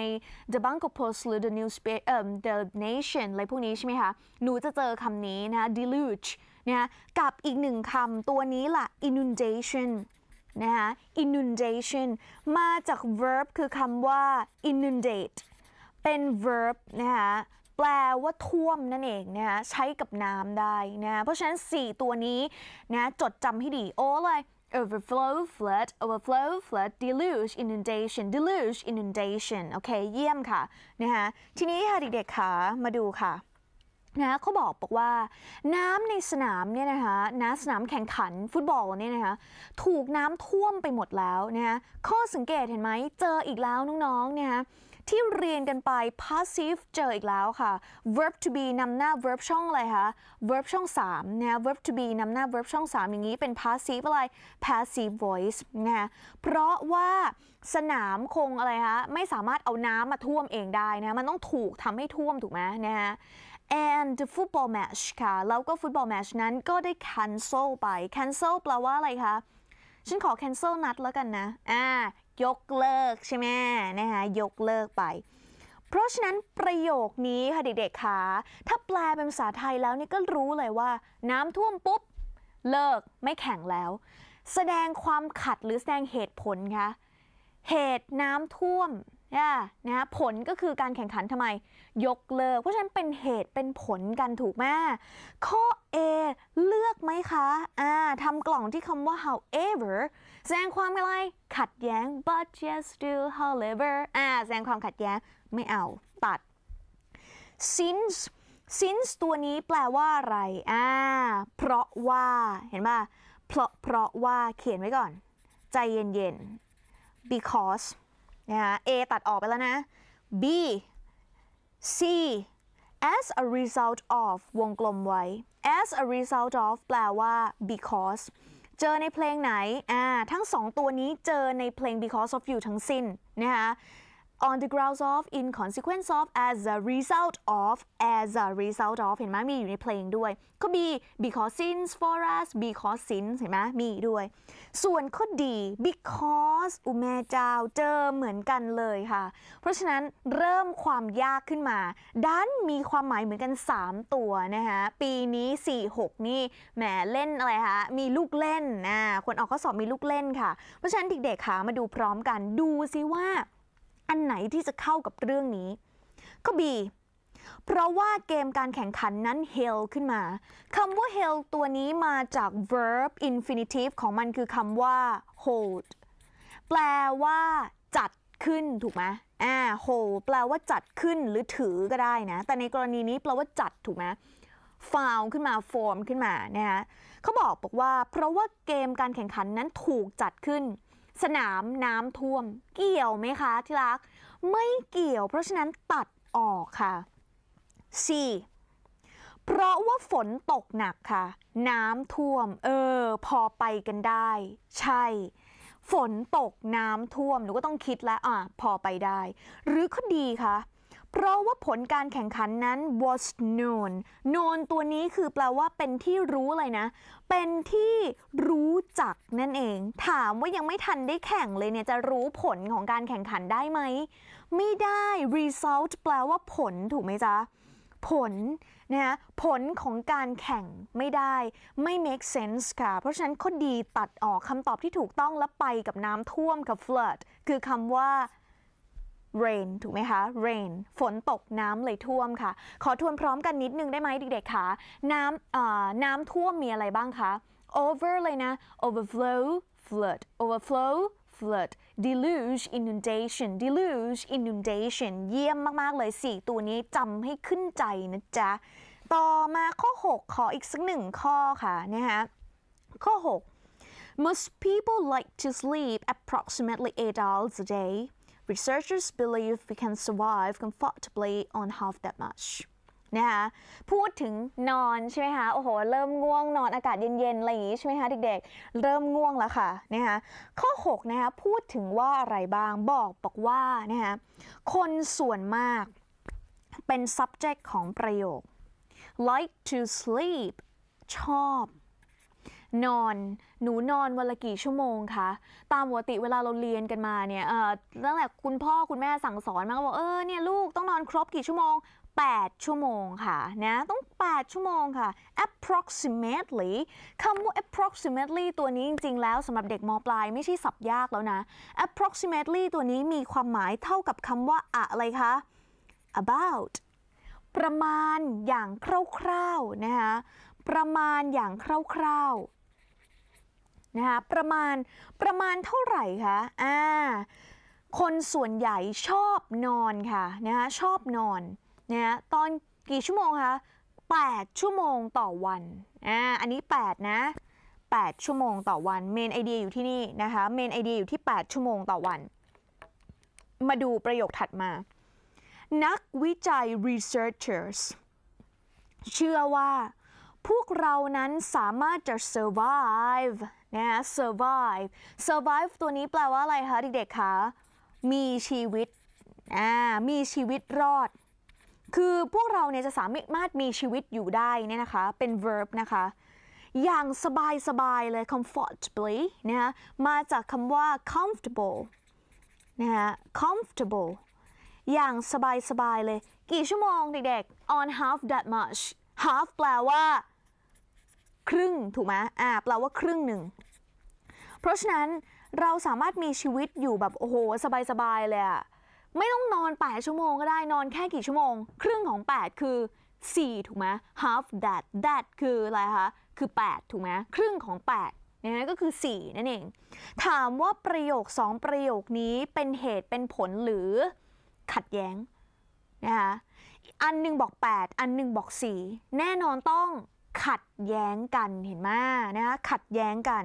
The Bangkok Post หรือ The Newspaper The Nation อะไรพวกนี้ใช่ไหมคะ หนูจะเจอคำนี้นะ deluge นะคะกับอีกหนึ่งคำตัวนี้ล่ะ inundation นะคะ inundation มาจาก verb คือคำว่า inundate เป็น verb นะคะแปลว่าท่วมนั่นเองนะะใช้กับน้ำได้นะเพราะฉะนั้น 4 ตัวนี้นะจดจำให้ดีโอ้เลย overflow flood overflow flood deluge inundation deluge inundation โอเคเยี่ยมค่ะนะฮะทีนี้ค่ะเด็กๆค่ะมาดูค่ะนะเขาบอกบอกว่า น้ำในสนามเนี่ยนะคะนะสนาม แข่งขันฟุตบอลเนี่ยนะคะถูกน้ำท่วมไปหมดแล้วนะคะข้อสังเกตเห็นไหม เจออีกแล้วน้องๆเนี่ยะที่เรียนกันไป passive เจออีกแล้วค่ะ verb to be นำหน้า verb ช่องอะไรคะ verb ช่อง3นะ verb to be นำหน้า verb ช่อง 3 อย่างนี้เป็น passive อะไร passive voice นะเพราะว่าสนามคงอะไรคะไม่สามารถเอาน้ำมาท่วมเองได้นะ มันต้องถูกทำให้ท่วม ถูกไหมนะฮะ and the football match ค่ะ แล้วก็ฟุตบอลแมชนั้นก็ได้ cancel ไป cancel แปลว่าอะไรคะฉันขอ cancel นัดแล้วกันนะอ่ายกเลิกใช่ไหมนะคะยกเลิกไป เพราะฉะนั้นประโยคนี้ค่ะเด็กๆคะถ้าแปลเป็นภาษาไทยแล้วนี่ก็รู้เลยว่าน้ำท่วมปุ๊บเลิกไม่แข่งแล้ว แสดงความขัดหรือแสดงเหตุผลคะเหตุน้ำท่วมนะผลก็คือการแข่งขันทำไม ยกเลิก เพราะฉะนั้นเป็นเหตุเป็นผลกันถูกไหมข้อ A เลือกไหมคะอ่าทำกล่องที่คำว่า however แสดงความอะไรขัดแย้ง but yes t do however อ่าแสดงความขัดแย้งไม่เอา ตัด since since ตัวนี้แปลว่าอะไรอ่า เพราะว่า เห็นป่ะเพราะเพราะว่า เขียนไว้ก่อน ใจเย็นๆ because นะะ A ตัดออกไปแล้วนะ B C as a result of วงกลมไว้ as a result of แปลว่า because เจอในเพลงไหน อ่า ทั้งสองตัวนี้เจอในเพลง Because of You ทั้งสิ้นนะคะ on the grounds of in consequence of as a result of as a result of เห็นไหม มีอยู่ในเพลงด้วย ก็อ B because since for us because since เห็นไหม มีด้วย ส่วนข้อดี because อุเมเจ้าเจอเหมือนกันเลยค่ะ เพราะฉะนั้นเริ่มความยากขึ้นมาดันมีความหมายเหมือนกัน 3 ตัวนะคะปีนี้ 46 นี่แหมเล่นอะไรคะ มีลูกเล่นนะคนออกข้อสอบมีลูกเล่นค่ะ เพราะฉะนั้นเด็กๆขามาดูพร้อมกัน ดูซิว่าอันไหน ที่จะเข้ากับเรื่องนี้ข้อ B เพราะว่าเกมการแข่งขันนั้น hell ขึ้นมาคำว่า hell ตัวนี้มาจาก verb infinitive ของมันคือคำว่า hold แปลว่าจัดขึ้นถูกไหมอ่า hold แปลว่าจัดขึ้นหรือถือก็ได้นะแต่ในกรณีนี้แปลว่าจัดถูกไหม found ขึ้นมา form ขึ้นมานะฮะเขาบอกบอกว่า เพราะว่าเกมการแข่งขันนั้นถูกจัดขึ้นสนาม น้ำท่วมเกี่ยวไหมคะที่รักไม่เกี่ยว เพราะฉะนั้นตัดออกค่ะ C เพราะว่าฝนตกหนักค่ะ น้ำท่วม เออ พอไปกันได้ ใช่ ฝนตกน้ำท่วม หนูก็ต้องคิดแล้ว อ่ะ พอไปได้ หรือข้อดีคะเพราะว่าผลการแข่งขันนั้น was known known ตัวนี้คือแปลว่าเป็นที่รู้เลยนะ เป็นที่รู้จักนั่นเอง ถามว่ายังไม่ทันได้แข่งเลยเนี่ยจะรู้ผลของการแข่งขันได้ไหม ไม่ได้ result แปลว่าผลถูกไหมจ๊ะ ผลนะฮะผลของการแข่งไม่ได้ ไม่ make sense ค่ะ เพราะฉะนั้นคนดีตัดออกคำตอบที่ถูกต้องและไปกับน้ำท่วมกับ flood คือคำว่า rain ถูกไหมคะ rain ฝนตก น้ำเลยท่วมค่ะ ขอทวนพร้อมกันนิดนึงได้ไหมเด็กๆคะน้ำน้ำท่วมมีอะไรบ้างคะ over เลยนะ overflow flood overflow flood deluge inundation deluge inundation เยี่ยมมากๆเลย4ตัวนี้จำให้ขึ้นใจนะจ๊ะ ต่อมาข้อ 6 ขออีกสักหนึ่งข้อค่ะนะฮะข้อ 6 most people like to sleep approximately 8 hours a day Researchers believe we can survive comfortably on half that much. นะคะพูดถึงนอนใช่ไหมคะ โอ้โห เริ่มง่วงนอนอากาศเย็นๆอะไรอย่างนี้ใช่ไหมคะเด็กๆเริ่มง่วงแล้วค่ะนะคะข้อ6นะคะ พูดถึงว่าอะไรบ้างบอกบอกว่านะคะคนส่วนมากเป็น subject ของประโยค like to sleep ชอบนอน หนูนอนวันละกี่ชั่วโมงคะ ตามปกติเวลาเราเรียนกันมาเนี่ยตั้งแต่คุณพ่อคุณแม่สั่งสอนมาก็บอกเออเนี่ยลูกต้องนอนครบกี่ชั่วโมง 8 ชั่วโมงค่ะนะ ต้อง 8 ชั่วโมงค่ะ approximately คำว่า approximately ตัวนี้จริงๆแล้วสำหรับเด็กมปลายไม่ใช่สับยากแล้วนะ approximately ตัวนี้มีความหมายเท่ากับคำว่าอะไรคะ about ประมาณอย่างคร่าวๆนะคะประมาณอย่างคร่าว ๆนะคะประมาณประมาณเท่าไหร่คะอ่าคนส่วนใหญ่ชอบนอนค่ะนะคะชอบนอนนะตอนกี่ชั่วโมงคะ8ชั่วโมงต่อวันอ่าอันนี้8นะ8ชั่วโมงต่อวัน เมนไอเดียอยู่ที่นี่นะคะ เมนไอเดียอยู่ที่8ชั่วโมงต่อวัน มาดูประโยคถัดมา นักวิจัย researchers เชื่อว่าพวกเรานั้นสามารถจะ survive นะ survive survive ตัวนี้แปลว่าอะไรคะเด็กๆคะมีชีวิตอ่ามีชีวิตรอด คือพวกเราเนี่ยจะสามารถมีชีวิตอยู่ได้เนี่ยนะคะ เป็น verb นะคะ อย่างสบายๆเลย comfortably นะฮะ มาจากคำว่า comfortable นะฮะ comfortable อย่างสบายๆเลย กี่ชั่วโมงเด็กๆ on half that much half แปลว่าครึ่ง ถูกไหมอ่าแปลว่าครึ่งหนึ่ง เพราะฉะนั้นเราสามารถมีชีวิตอยู่แบบโอ้โห สบายๆ เลยอะ ไม่ต้องนอน 8 ชั่วโมงก็ได้นอนแค่กี่ชั่วโมง ครึ่งของ 8 คือ 4 ถูกไหม half that that คืออะไรคะ คือ 8 ถูกไหมครึ่งของ 8นีะก็คือ 4 นั่นเอง ถามว่าประโยค 2 ประโยคนี้เป็นเหตุเป็นผลหรือขัดแย้งนะคะ อันหนึ่งบอก8 อันหนึ่งบอก4 แน่นอนต้องขัดแย้งกันเห็นไหมนะคะขัดแย้งกัน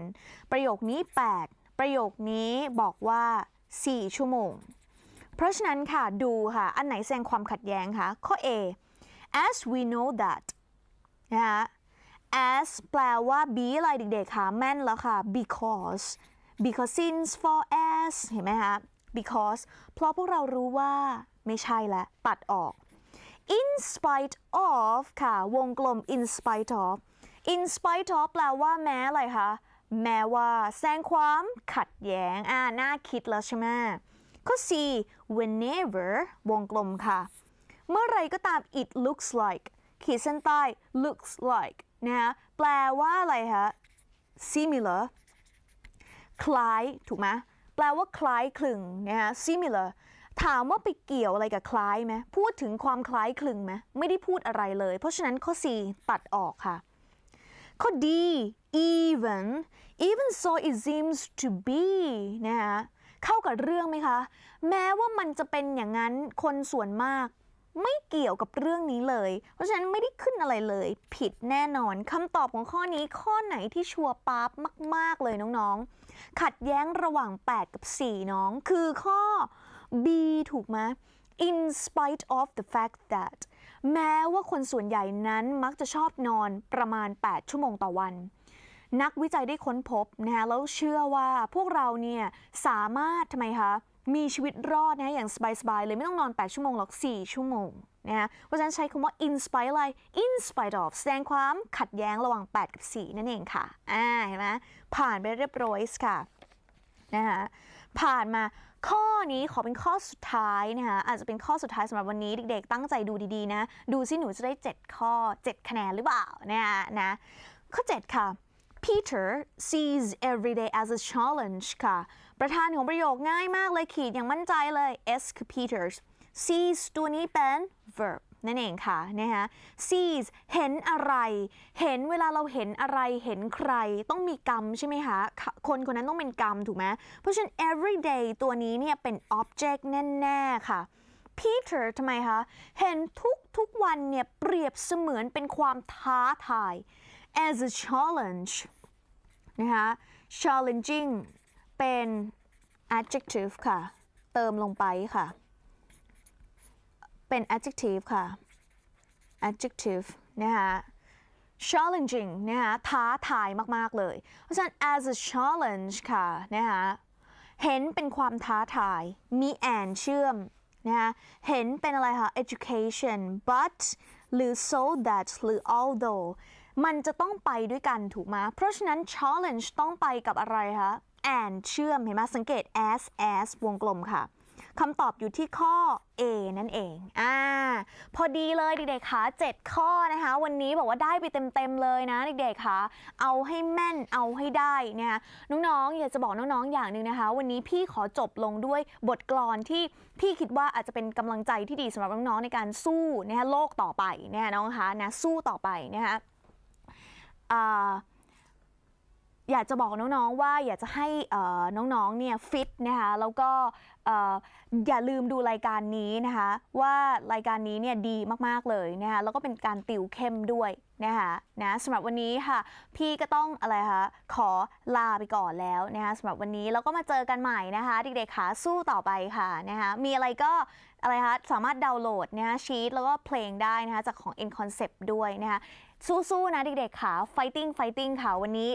ประโยคนี้ 8 ประโยคนี้บอกว่า 4 ชั่วโมง เพราะฉะนั้นค่ะดูค่ะอันไหนแสดงความขัดแย้งคะข้อ A as we know that นะคะ as แปลว่า be อะไรเด็กๆ ค่ะแม่นแล้วค่ะ because because since for as เห็นไหมคะ because เพราะพวกเรารู้ว่า ไม่ใช่แล้วปัดออก in spite of ค่ะ วงกลม in spite of in spite of แปลว่าแม้อะไรคะแม้ว่าแสงความ ขัดแย้งอ่า น่าคิดแล้วใช่ไหมข้อ C whenever วงกลมค่ะ เมื่อไรก็ตาม it looks like ขีดเส้นใต้ looks like นะแปลว่าอะไรคะ similar คล้าย ถูกไหมแปลว่าคล้ายคลึงนะฮะ similar ถามว่าไปเกี่ยวอะไรกับคล้ายไหมพูดถึงความคล้ายคลึงไหมไม่ได้พูดอะไรเลย เพราะฉะนั้นข้อ 4 ตัดออกค่ะ ข้อ D even even so it seems to be นะคะเข้ากับเรื่องไหมคะ แม้ว่ามันจะเป็นอย่างนั้น คนส่วนมาก ไม่เกี่ยวกับเรื่องนี้เลย เพราะฉะนั้นไม่ได้ขึ้นอะไรเลย ผิดแน่นอนคำตอบของข้อนี้ข้อไหนที่ชัวร์ป๊าบมากๆเลยน้องๆ ขัดแย้งระหว่าง 8 กับ 4 น้อง คือข้อ B ถูกไหม in spite of the fact that แม้ว่าคนส่วนใหญ่นั้นมักจะชอบนอนประมาณ 8 ชั่วโมงต่อวัน นักวิจัยได้ค้นพบนะแล้วเชื่อว่าพวกเราเนี่ย สามารถทำไมคะ มีชีวิตรอดนะอย่างสบาย ๆ เลยไม่ต้องนอน 8 ชั่วโมงหรอก 4 ชั่วโมงนะเพราะฉะนั้นใช้คำว่า in spite อะไร in spite of แสดงความขัดแย้งระหว่าง 8 กับ 4 นั่นเองค่ะ อ่า เห็นไหมผ่านไปเรียบร้อยค่ะนะคะผ่านมาข้อนี้ขอเป็นข้อสุดท้ายนะคะอาจจะเป็นข้อสุดท้ายสำหรับวันนี้เด็กๆตั้งใจดูดีๆนะดูซิหนูจะได้ 7 ข้อ 7 คะแนนหรือเปล่านะนะข้อ 7 ค่ะ Peter sees every day as a challenge ค่ะ ประธานของประโยคง่ายมากเลย ขีดอย่างมั่นใจเลย S คือ Peter's sees ตัวนี้เป็น verb นั่นเองค่ะนะฮะ sees เห็นอะไร เห็นเวลาเราเห็นอะไร เห็นใคร ต้องมีกรรมใช่ไหมคะ คนคนนั้นต้องเป็นกรรมถูกไหม เพราะฉะนั้น everyday ตัวนี้เนี่ยเป็น object แน่ ๆ ค่ะ Peter ทำไมคะ เห็นทุกทุกวันเนี่ยเปรียบเสมือนเป็นความท้าทาย as a challenge นะคะ challenging เป็น adjective ค่ะ เติมลงไปค่ะเป็น adjective ค่ะ adjective นะคะ challenging นะคะท้าทายมากๆ เลย เพราะฉะนั้น as a challenge ค่ะ นะคะเห็นเป็นความท้าทาย มีแอนเชื่อม นะคะเห็นเป็นอะไรคะ education but หรือ so that หรือ although มันจะต้องไปด้วยกันถูกไหมเพราะฉะนั้น challenge ต้องไปกับอะไรคะ and เชื่อม เห็นไหมสังเกต as as วงกลมค่ะคำตอบอยู่ที่ข้อ A นั่นเอง อ่า พอดีเลยเด็กๆคะ7ข้อนะคะ วันนี้บอกว่าได้ไปเต็มๆเลยนะเด็กๆคะเอาให้แม่น เอาให้ได้นะคะน้องๆอยากจะบอกน้องๆอย่างหนึ่งนะคะ วันนี้พี่ขอจบลงด้วยบทกลอนที่พี่คิดว่าอาจจะเป็นกำลังใจที่ดีสำหรับน้องๆในการสู้นะคะโลกต่อไปนะคะน้องคะนะ สู้ต่อไปนะคะอยากจะบอกน้องๆว่าอยากจะให้น้องๆเนี่ยฟิตนะคะ แล้วก็อย่าลืมดูรายการนี้นะคะ ว่ารายการนี้เนี่ยดีมากๆเลยนะคะแล้วก็เป็นการติวเข้มด้วยนะคะนะสำหรับวันนี้ค่ะ พี่ก็ต้องอะไรคะขอลาไปก่อนแล้วนะคะสำหรับวันนี้แล้วก็มาเจอกันใหม่นะคะเด็กๆขาสู้ต่อไปค่ะนะคะมีอะไรก็อะไรคะสามารถดาวน์โหลดนะคะชีตแล้วก็เพลงได้นะคะจากของ n concept ด้วยนะคะสู้ๆนะเด็กๆค่ะ fighting fighting ค่ะวันนี้